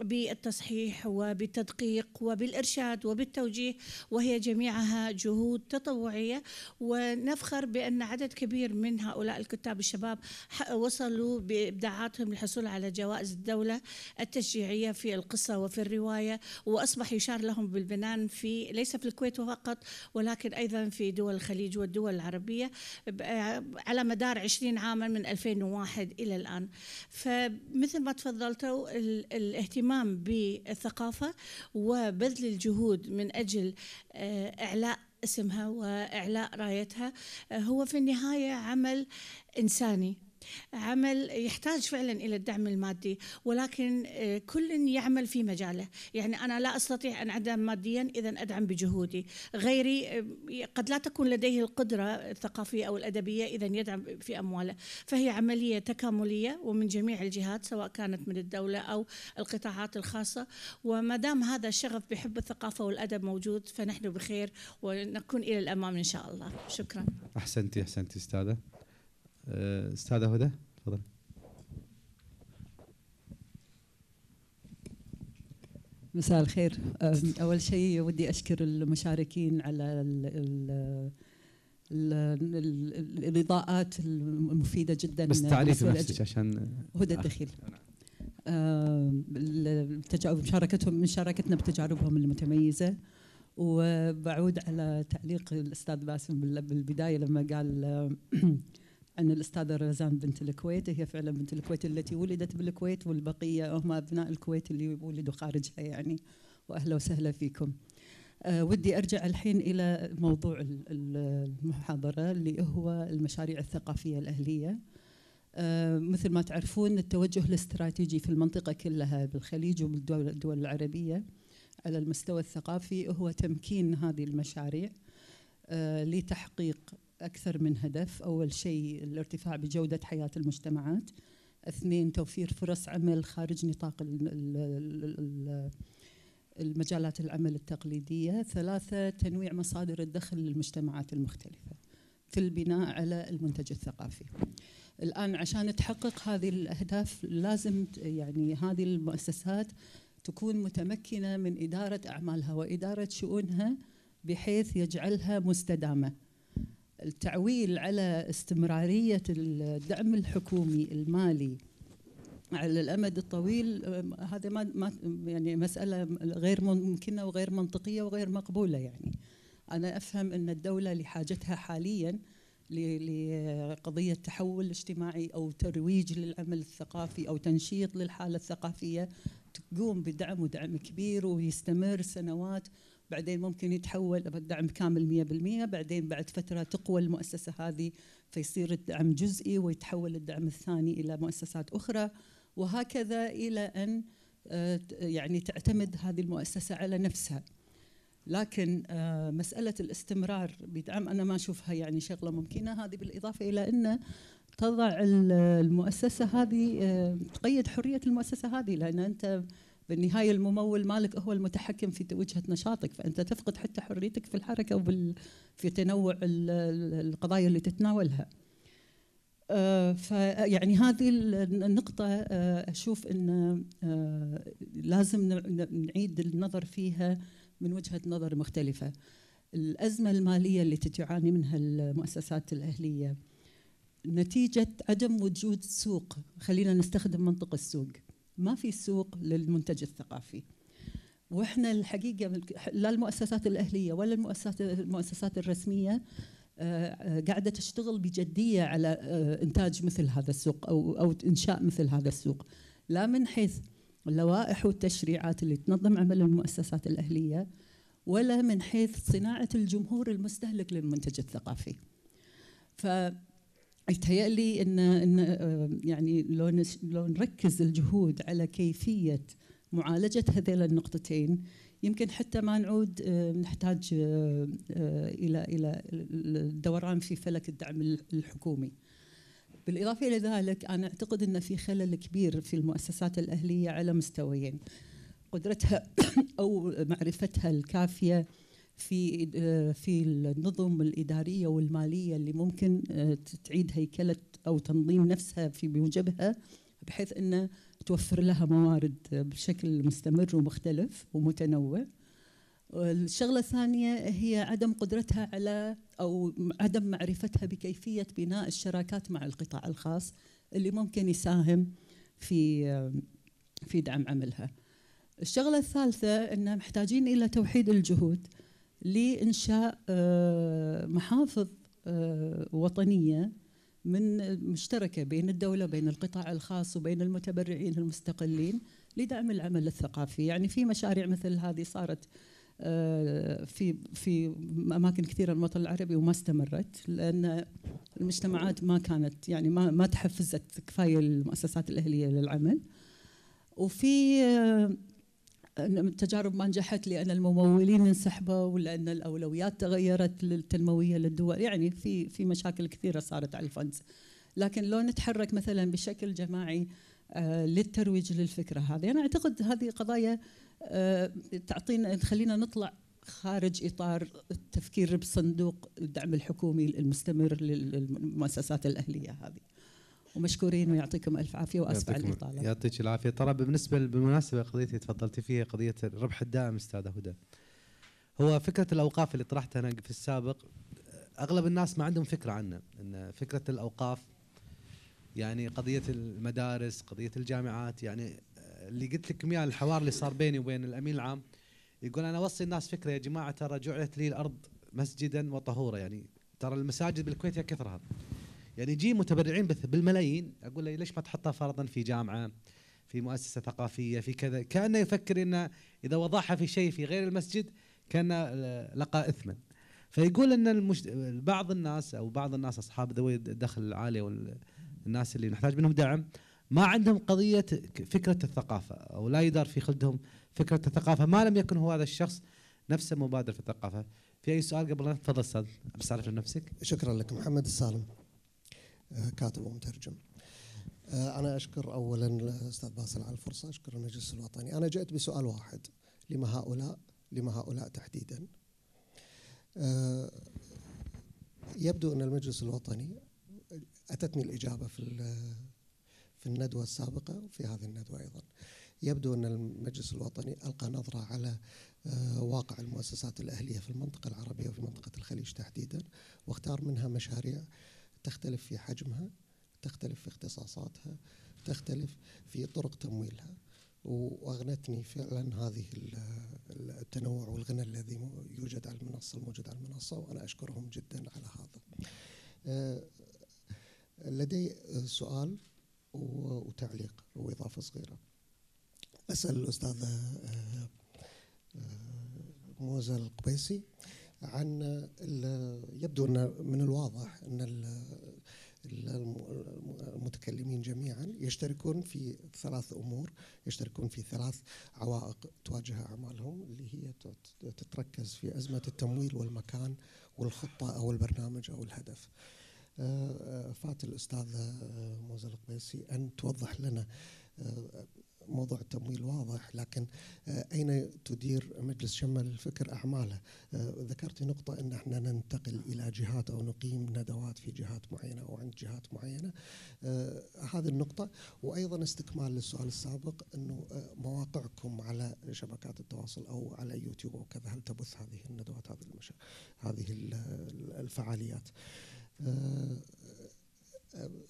بالتصحيح وبالتدقيق وبالإرشاد وبالتوجيه وهي جميعها جهود تطوعية ونفخر بأن عدد كبير من هؤلاء الكتاب الشباب وصلوا بإبداعاتهم للحصول على جوائز الدولة التشجيعية في القصة وفي الرواية وأصبح يشار لهم بالبنان في ليس في الكويت فقط ولكن أيضا في دول الخليج والدول العربية على مدار 20 عاما من 2001 إلى الآن فمثل ما تفضلتوا الاهتمام الاهتمام بالثقافة وبذل الجهود من أجل آه، إعلاء اسمها وإعلاء رايتها آه، هو في النهاية عمل إنساني عمل يحتاج فعلا الى الدعم المادي ولكن آه، كل يعمل في مجاله يعني انا لا استطيع ان ادعم ماديا اذا ادعم بجهودي غيري آه، قد لا تكون لديه القدره الثقافيه او الادبيه اذا يدعم في امواله فهي عمليه تكامليه ومن جميع الجهات سواء كانت من الدوله او القطاعات الخاصه وما دام هذا الشغف بحب الثقافه والادب موجود فنحن بخير ونكون الى الامام ان شاء الله شكرا احسنتي احسنتي استاذه استاذه هدى تفضل مساء الخير اول شيء ودي اشكر المشاركين على الـ الـ الاضاءات المفيده جدا بس تعريف نفسك عشان هدى الدخيل مشاركتهم مشاركتنا بتجاربهم المتميزه وبعود على تعليق الاستاذ باسم بالبدايه لما قال أن الأستاذة رزان بنت الكويت هي فعلا بنت الكويت التي ولدت بالكويت والبقية هم أبناء الكويت اللي ولدوا خارجها يعني وأهلا وسهلا فيكم أه ودي أرجع الحين إلى موضوع المحاضرة اللي هو المشاريع الثقافية الأهلية أه مثل ما تعرفون التوجه الاستراتيجي في المنطقة كلها بالخليج وبالدول العربية على المستوى الثقافي هو تمكين هذه المشاريع آه، لتحقيق أكثر من هدف أول شيء الارتفاع بجودة حياة المجتمعات اثنين توفير فرص عمل خارج نطاق المجالات العمل التقليدية ثلاثة تنويع مصادر الدخل للمجتمعات المختلفة في البناء على المنتج الثقافي الآن عشان تحقق هذه الأهداف لازم يعني هذه المؤسسات تكون متمكنة من إدارة أعمالها وإدارة شؤونها بحيث يجعلها مستدامة التعويل على استمرارية الدعم الحكومي المالي على الامد الطويل آه، هذا ما يعني مساله غير ممكنه وغير منطقيه وغير مقبوله يعني انا افهم ان الدوله لحاجتها حاليا لقضيه تحول اجتماعي او ترويج للعمل الثقافي او تنشيط للحاله الثقافيه تقوم بدعم ودعم كبير ويستمر سنوات بعدين ممكن يتحول الدعم كامل 100% بعدين بعد فترة تقوى المؤسسة هذه فيصير الدعم جزئي ويتحول الدعم الثاني إلى مؤسسات أخرى وهكذا إلى أن آه، يعني تعتمد هذه المؤسسة على نفسها لكن آه، مسألة الاستمرار بدعم أنا ما أشوفها يعني شغلة ممكنة هذه بالإضافة إلى أن تضع المؤسسة هذه آه، تقيد حرية المؤسسة هذه لأن أنت بالنهايه الممول مالك هو المتحكم في وجهه نشاطك فانت تفقد حتى حريتك في الحركه وفي في تنوع القضايا اللي تتناولها. آه، فيعني هذه النقطة آه، أشوف أن آه، لازم نعيد النظر فيها من وجهة نظر مختلفة الأزمة المالية التي تعاني منها المؤسسات الأهلية نتيجة عدم وجود سوق خلينا نستخدم منطق السوق ما في سوق للمنتج الثقافي واحنا الحقيقه لا المؤسسات الاهليه ولا المؤسسات المؤسسات الرسميه آه، آه، قاعده تشتغل بجديه على آه، انتاج مثل هذا السوق او او انشاء مثل هذا السوق لا من حيث اللوائح والتشريعات اللي تنظم عمل المؤسسات الاهليه ولا من حيث صناعه الجمهور المستهلك للمنتج الثقافي ف يتهيألي ان ان آه، يعني لو لو نركز الجهود على كيفيه معالجه هذيل النقطتين يمكن حتى ما نعود آه، نحتاج آه، الى الى الدوران في فلك الدعم الحكومي. بالاضافه الى ذلك انا اعتقد ان في خلل كبير في المؤسسات الاهليه على مستويين. قدرتها او معرفتها الكافيه في آه، في النظم الاداريه والماليه اللي ممكن آه، تعيد هيكله او تنظيم نفسها في بوجبها بحيث انه توفر لها موارد بشكل مستمر ومختلف ومتنوع. الشغله الثانيه هي عدم قدرتها على او عدم معرفتها بكيفيه بناء الشراكات مع القطاع الخاص اللي ممكن يساهم في في دعم عملها. الشغله الثالثه ان محتاجين الى توحيد الجهود لانشاء آه، محافظ آه، وطنيه من آه، مشتركه بين الدوله بين القطاع الخاص وبين المتبرعين المستقلين لدعم العمل الثقافي يعني في مشاريع مثل هذه صارت في في اماكن كثيره من الوطن العربي وما استمرت لان المجتمعات ما كانت يعني ما ما تحفزت كفايه المؤسسات الاهليه للعمل وفي التجارب ما نجحت لان الممولين انسحبوا ولان الاولويات تغيرت للتنمويه للدول يعني في في مشاكل كثيره صارت على الفندز لكن لو نتحرك مثلا بشكل جماعي آه، للترويج للفكره هذه انا اعتقد هذه قضايا آه، تعطينا تخلينا نطلع خارج اطار التفكير بصندوق الدعم الحكومي المستمر للمؤسسات الاهليه هذه ومشكورين ويعطيكم الف عافيه واسف على الاطاله يعطيك العافيه ترى بالنسبه بالمناسبه قضيه اللي تفضلتي فيها قضيه الربح الدائم استاذه هدى هو فكره الاوقاف اللي طرحتها انا في السابق اغلب الناس ما عندهم فكره عنه ان فكره الاوقاف يعني قضيه المدارس قضيه الجامعات يعني اللي قلت لكم اياه الحوار اللي صار بيني وبين الامين العام يقول انا اوصي الناس فكره يا جماعه ترى جعلت لي الارض مسجدا وطهورا يعني ترى المساجد بالكويت يا كثرها يعني يجي متبرعين بالملايين اقول له ليش ما تحطها فرضا في جامعه في مؤسسه ثقافيه في كذا كانه يفكر انه اذا وضعها في شيء في غير المسجد كان لقى اثما فيقول ان المجد... بعض الناس او بعض الناس اصحاب ذوي الدخل العالي والناس اللي نحتاج منهم دعم ما عندهم قضيه فكره الثقافه او لا يدار في خلدهم فكره الثقافه ما لم يكن هو هذا الشخص نفسه مبادر في الثقافه في اي سؤال قبل لا تفضل استاذ بس عرف نفسك شكرا لك محمد السالم كاتب ومترجم آه، أنا أشكر أولا الأستاذ باسل على الفرصة أشكر المجلس الوطني أنا جئت بسؤال واحد لما هؤلاء لما هؤلاء تحديدا آه، يبدو أن المجلس الوطني أتتني الإجابة في في الندوة السابقة وفي هذه الندوة أيضا يبدو أن المجلس الوطني ألقى نظرة على آه، واقع المؤسسات الأهلية في المنطقة العربية وفي منطقة الخليج تحديدا واختار منها مشاريع تختلف في حجمها تختلف في اختصاصاتها تختلف في طرق تمويلها واغنتني فعلا هذه التنوع والغنى الذي يوجد على المنصه الموجود على المنصه وانا اشكرهم جدا على هذا. آه، لدي سؤال وتعليق واضافه صغيره. اسال الاستاذه آه، آه، موزه القبيسي عن يبدو أن من الواضح أن المتكلمين جميعا يشتركون في ثلاث امور، يشتركون في ثلاث عوائق تواجه اعمالهم اللي هي تتركز في ازمه التمويل والمكان والخطه او البرنامج او الهدف. آه، آه، فات الاستاذه آه، موزه القبيسي ان توضح لنا موضوع التمويل واضح لكن آه، أين تدير مجلس شمل الفكر أعماله آه، ذكرت نقطة أن احنا ننتقل إلى جهات أو نقيم ندوات في جهات معينة أو عند جهات معينة آه، هذه النقطة وأيضا استكمال للسؤال السابق أنه مواقعكم على شبكات التواصل أو على يوتيوب أو كذا هل تبث هذه الندوات هذه هذه الفعاليات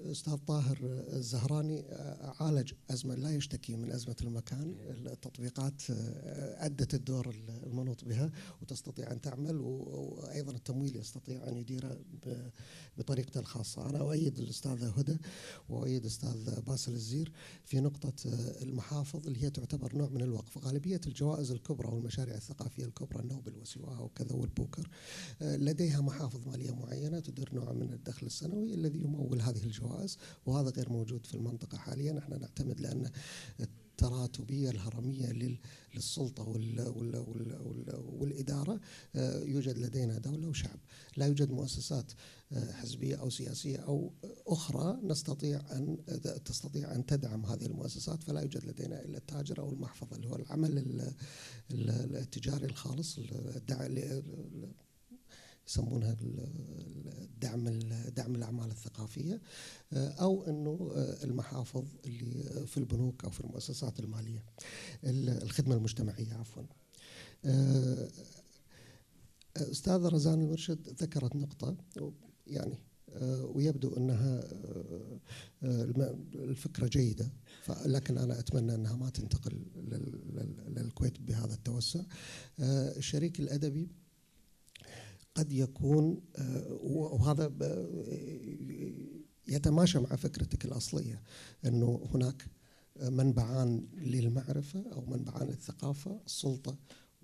استاذ طاهر الزهراني عالج ازمه لا يشتكي من ازمه المكان، التطبيقات ادت الدور المنوط بها وتستطيع ان تعمل وايضا التمويل يستطيع ان يديره بطريقته الخاصه، انا اؤيد الاستاذه هدى واؤيد الاستاذ باسل الزير في نقطه المحافظ اللي هي تعتبر نوع من الوقف، غالبيه الجوائز الكبرى والمشاريع الثقافيه الكبرى النوبل وسواها وكذا والبوكر لديها محافظ ماليه معينه تدير نوع من الدخل السنوي الذي يمول هذا هذه الجوائز وهذا غير موجود في المنطقة حاليا نحن نعتمد لأن التراتبية الهرمية للسلطة والإدارة آه، يوجد لدينا دولة وشعب لا يوجد مؤسسات آه، حزبية أو سياسية أو أخرى نستطيع أن تستطيع أن تدعم هذه المؤسسات فلا يوجد لدينا إلا التاجر أو المحفظة اللي هو العمل التجاري الخالص يسمونها الدعم دعم الاعمال الثقافيه آه، او انه آه، المحافظ اللي في البنوك او في المؤسسات الماليه الخدمه المجتمعيه عفوا آه، استاذه رزان المرشد ذكرت نقطه يعني ويبدو انها الفكره جيده لكن انا اتمنى انها ما تنتقل للكويت بهذا التوسع الشريك الادبي قد يكون آه، وهذا آه، يتماشى مع فكرتك الأصلية أنه هناك منبعان للمعرفة أو منبعان الثقافة السلطة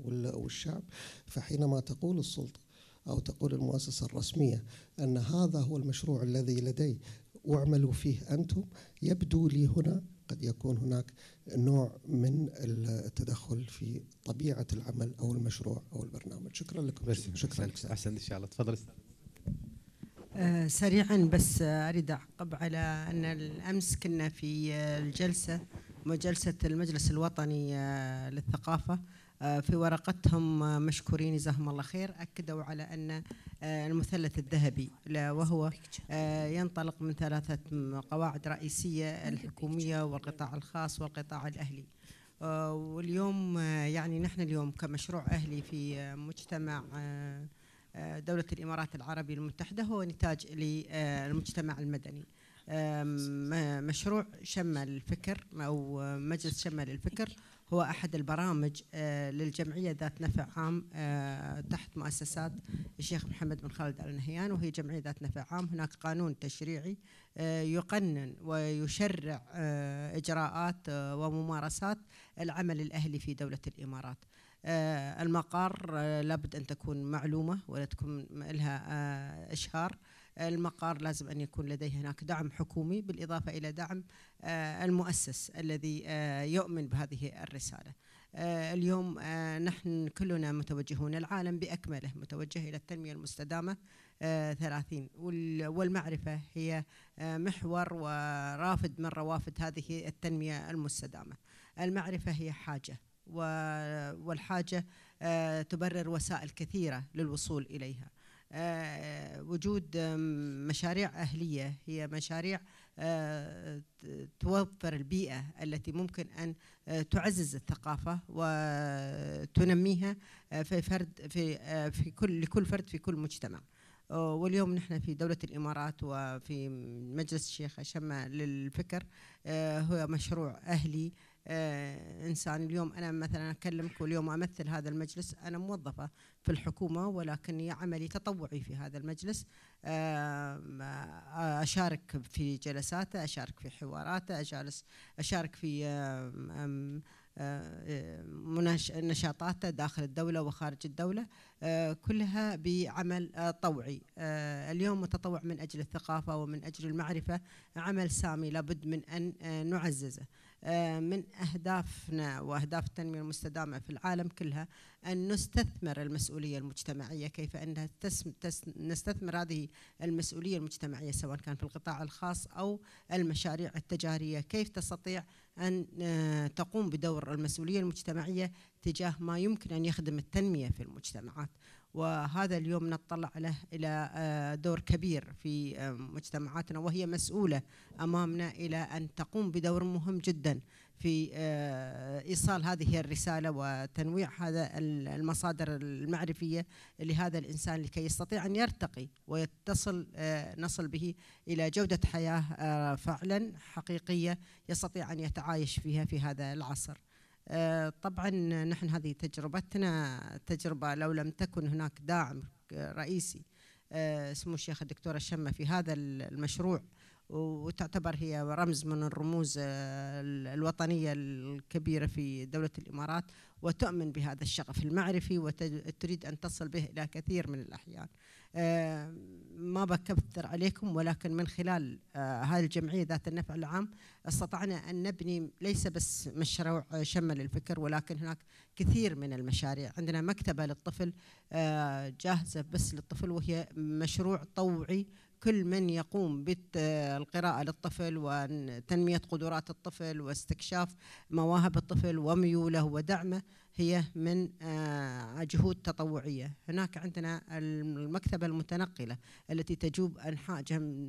والشعب فحينما تقول السلطة أو تقول المؤسسة الرسمية أن هذا هو المشروع الذي لدي واعملوا فيه أنتم يبدو لي هنا قد يكون هناك نوع من التدخل في طبيعه العمل او المشروع او البرنامج شكرا لكم بس شكرا لك احسن ان شاء الله تفضل آه سريعا بس اريد اعقب على ان الامس كنا في الجلسه جلسه المجلس الوطني آه، للثقافه آه، في ورقتهم آه، مشكورين جزاهم الله خير أكدوا على أن آه، المثلث الذهبي وهو ينطلق من ثلاثة قواعد رئيسية الحكومية والقطاع الخاص والقطاع الأهلي واليوم يعني نحن اليوم كمشروع أهلي في مجتمع دولة الإمارات العربية المتحدة هو نتاج للمجتمع المدني مشروع شمل الفكر أو مجلس شمل الفكر هو أحد البرامج آه، للجمعية ذات نفع عام آه، تحت مؤسسات الشيخ محمد بن خالد آل نهيان وهي جمعية ذات نفع عام هناك قانون تشريعي آه، يقنن ويشرع إجراءات وممارسات العمل الأهلي في دولة الإمارات المقر لابد أن تكون معلومة ولا تكون لها إشهار المقر لازم أن يكون لديه هناك دعم حكومي بالإضافة إلى دعم آه، المؤسس الذي آه، يؤمن بهذه الرسالة آه، اليوم نحن كلنا متوجهون العالم بأكمله متوجه إلى التنمية المستدامة ثلاثين والمعرفة هي محور ورافد من روافد هذه التنمية المستدامة المعرفة هي حاجة والحاجة تبرر وسائل كثيرة للوصول إليها وجود مشاريع أهلية هي مشاريع توفر البيئة التي ممكن أن تعزز الثقافة وتنميها في فرد في في كل لكل فرد في كل مجتمع. واليوم نحن في دولة الإمارات وفي مجلس الشيخ شمة للفكر آه، هو مشروع أهلي آه، انسان اليوم انا مثلا اكلمك واليوم امثل هذا المجلس انا موظفه في الحكومه ولكن عملي تطوعي في هذا المجلس آه، اشارك في جلساته اشارك في حواراته اجالس اشارك في آه، نشاطاته داخل الدولة وخارج الدولة كلها بعمل طوعي اليوم متطوع من أجل الثقافة ومن أجل المعرفة عمل سامي لابد من أن نعززه آه، من أهدافنا وأهداف التنمية المستدامة في العالم كلها أن نستثمر المسؤولية المجتمعية كيف أنها تسم تس نستثمر هذه المسؤولية المجتمعية سواء كان في القطاع الخاص أو المشاريع التجارية كيف تستطيع أن آه، تقوم بدور المسؤولية المجتمعية تجاه ما يمكن أن يخدم التنمية في المجتمعات وهذا اليوم نطلع له إلى آه، دور كبير في آه، مجتمعاتنا وهي مسؤولة أمامنا إلى أن تقوم بدور مهم جدا في آه، إيصال هذه الرسالة وتنويع هذا المصادر المعرفية لهذا الإنسان لكي يستطيع أن يرتقي ويتصل نصل به إلى جودة حياة فعلا حقيقية يستطيع أن يتعايش فيها في هذا العصر آه، طبعا نحن هذه تجربتنا تجربة لو لم تكن هناك داعم رئيسي آه، سمو الشيخ الدكتور الشمة في هذا المشروع وتعتبر هي رمز من الرموز آه، الوطنية الكبيرة في دولة الإمارات وتؤمن بهذا الشغف المعرفي وتريد أن تصل به إلى كثير من الأحيان آه، ما بكثر عليكم ولكن من خلال آه، هذه الجمعية ذات النفع العام استطعنا أن نبني ليس بس مشروع شمل الفكر ولكن هناك كثير من المشاريع عندنا مكتبة للطفل آه، جاهزة بس للطفل وهي مشروع طوعي كل من يقوم بالقراءة للطفل وتنمية قدرات الطفل واستكشاف مواهب الطفل وميوله ودعمه هي من آه، جهود تطوعيه، هناك عندنا المكتبه المتنقله التي تجوب انحاء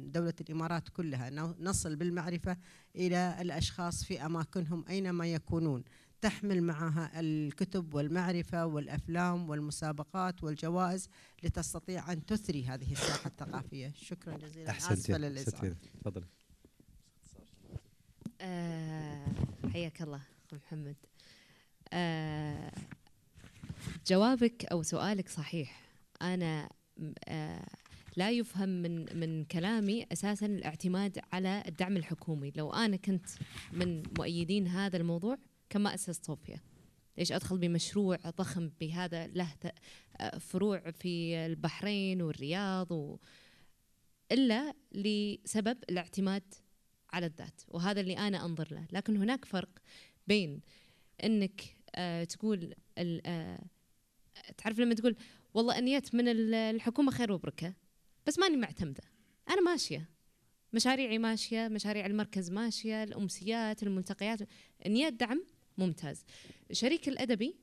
دوله الامارات كلها، نصل بالمعرفه الى الاشخاص في اماكنهم اينما يكونون، تحمل معها الكتب والمعرفه والافلام والمسابقات والجوائز لتستطيع ان تثري هذه الساحه الثقافيه، شكرا جزيلا احسنت اسفه تفضل آه، حياك الله اخو محمد آه، جوابك او سؤالك صحيح انا آه، لا يفهم من من كلامي اساسا الاعتماد على الدعم الحكومي لو انا كنت من مؤيدين هذا الموضوع كان ما اسست صوفيا ليش ادخل بمشروع ضخم بهذا له آه، فروع في البحرين والرياض و الا لسبب الاعتماد على الذات وهذا اللي انا انظر له لكن هناك فرق بين انك آه، تقول آه، تعرف لما تقول والله انيت من الحكومه خير وبركه بس ماني معتمده انا ماشيه مشاريعي ماشيه مشاريع المركز ماشيه الامسيات الملتقيات نيات دعم ممتاز شريك الادبي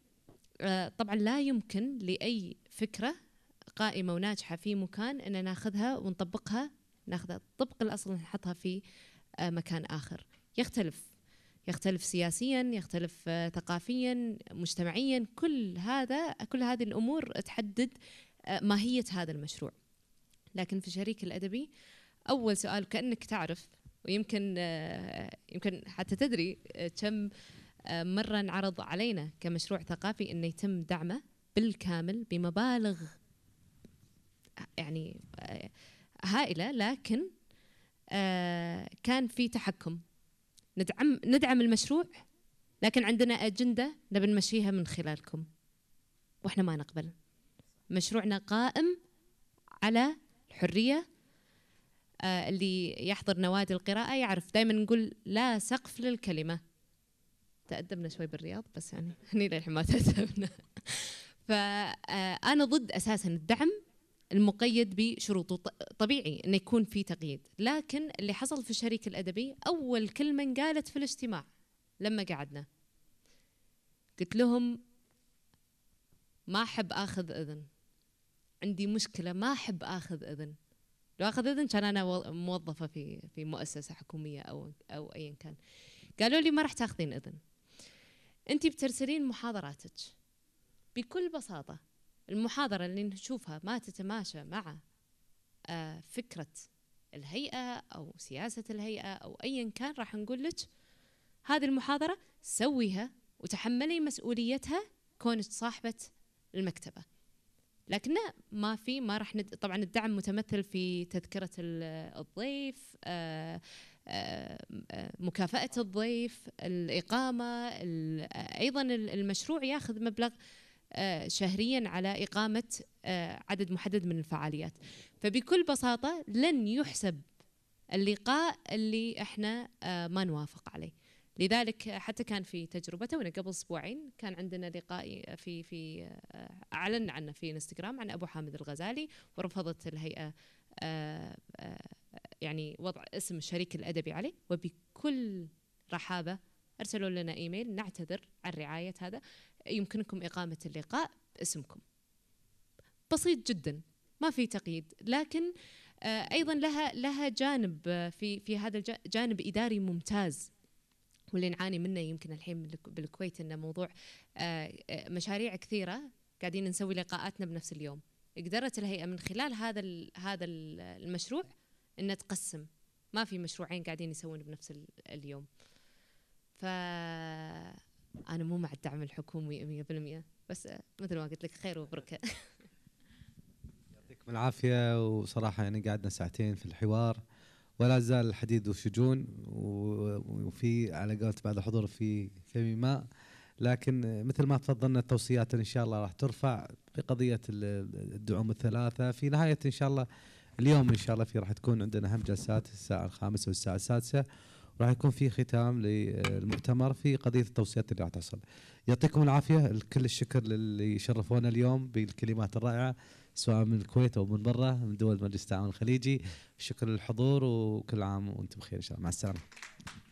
آه، طبعا لا يمكن لاي فكره قائمه وناجحه في مكان ان ناخذها ونطبقها ناخذها طبق الاصل نحطها في مكان اخر يختلف يختلف سياسيا يختلف آه، ثقافيا مجتمعيا كل هذا كل هذه الامور تحدد آه، ماهيه هذا المشروع لكن في شريك الادبي اول سؤال كانك تعرف ويمكن آه، يمكن حتى تدري كم مره انعرض علينا كمشروع ثقافي انه يتم دعمه بالكامل بمبالغ يعني هائله لكن كان في تحكم ندعم ندعم المشروع لكن عندنا أجندة نبي نمشيها من خلالكم وإحنا ما نقبل مشروعنا قائم على الحرية آه، اللي يحضر نوادي القراءة يعرف دائما نقول لا سقف للكلمة تأدبنا شوي بالرياض بس يعني هني للحين ما تأدبنا فأنا آه، ضد أساسا الدعم المقيد بشروطه طبيعي انه يكون في تقييد لكن اللي حصل في الشريك الادبي اول كلمه انقالت في الاجتماع لما قعدنا قلت لهم ما احب اخذ اذن عندي مشكله ما احب اخذ اذن لو اخذ اذن كان انا موظفه في في مؤسسه حكوميه او او ايا كان قالوا لي ما راح تاخذين اذن انت بترسلين محاضراتك بكل بساطه المحاضرة اللي نشوفها ما تتماشى مع آه، فكرة الهيئة أو سياسة الهيئة أو أيا كان راح نقول لك هذه المحاضرة سويها وتحملي مسؤوليتها كونك صاحبة المكتبة لكن ما في ما راح ند... طبعا الدعم متمثل في تذكرة الضيف آه، آه، مكافأة الضيف الإقامة أيضا المشروع ياخذ مبلغ آه، شهريا على إقامة آه، عدد محدد من الفعاليات فبكل بساطة لن يحسب اللقاء اللي احنا آه، ما نوافق عليه لذلك حتى كان في تجربة تونا قبل اسبوعين كان عندنا لقاء في في اعلنا عنه في انستغرام عن ابو حامد الغزالي ورفضت الهيئة يعني وضع اسم الشريك الادبي عليه وبكل رحابة ارسلوا لنا ايميل نعتذر عن رعاية هذا يمكنكم إقامة اللقاء باسمكم بسيط جدا ما في تقييد لكن آه، ايضا لها لها جانب آه، في في هذا الجانب اداري ممتاز واللي نعاني منه يمكن الحين بالكويت انه موضوع آه، مشاريع كثيره قاعدين نسوي لقاءاتنا بنفس اليوم قدرت الهيئه من خلال هذا هذا المشروع انها تقسم ما في مشروعين قاعدين يسوون بنفس اليوم ف انا مو مع الدعم الحكومي 100% بس مثل ما قلت لك خير وبركه يعطيكم العافيه وصراحه يعني قعدنا ساعتين في الحوار ولا زال الحديد وشجون وفي على قولة بعد الحضور في كمي ماء لكن مثل ما تفضلنا التوصيات ان شاء الله راح ترفع في قضيه الدعوم الثلاثه في نهايه ان شاء الله اليوم ان شاء الله في راح تكون عندنا هم جلسات الساعه الخامسه والساعه السادسه راح يكون في ختام للمؤتمر في قضيه التوصيات اللي راح تحصل. يعطيكم العافيه كل الشكر للي شرفونا اليوم بالكلمات الرائعه سواء من الكويت او من برا من دول مجلس التعاون الخليجي. شكر للحضور وكل عام وانتم بخير ان شاء الله. مع السلامه.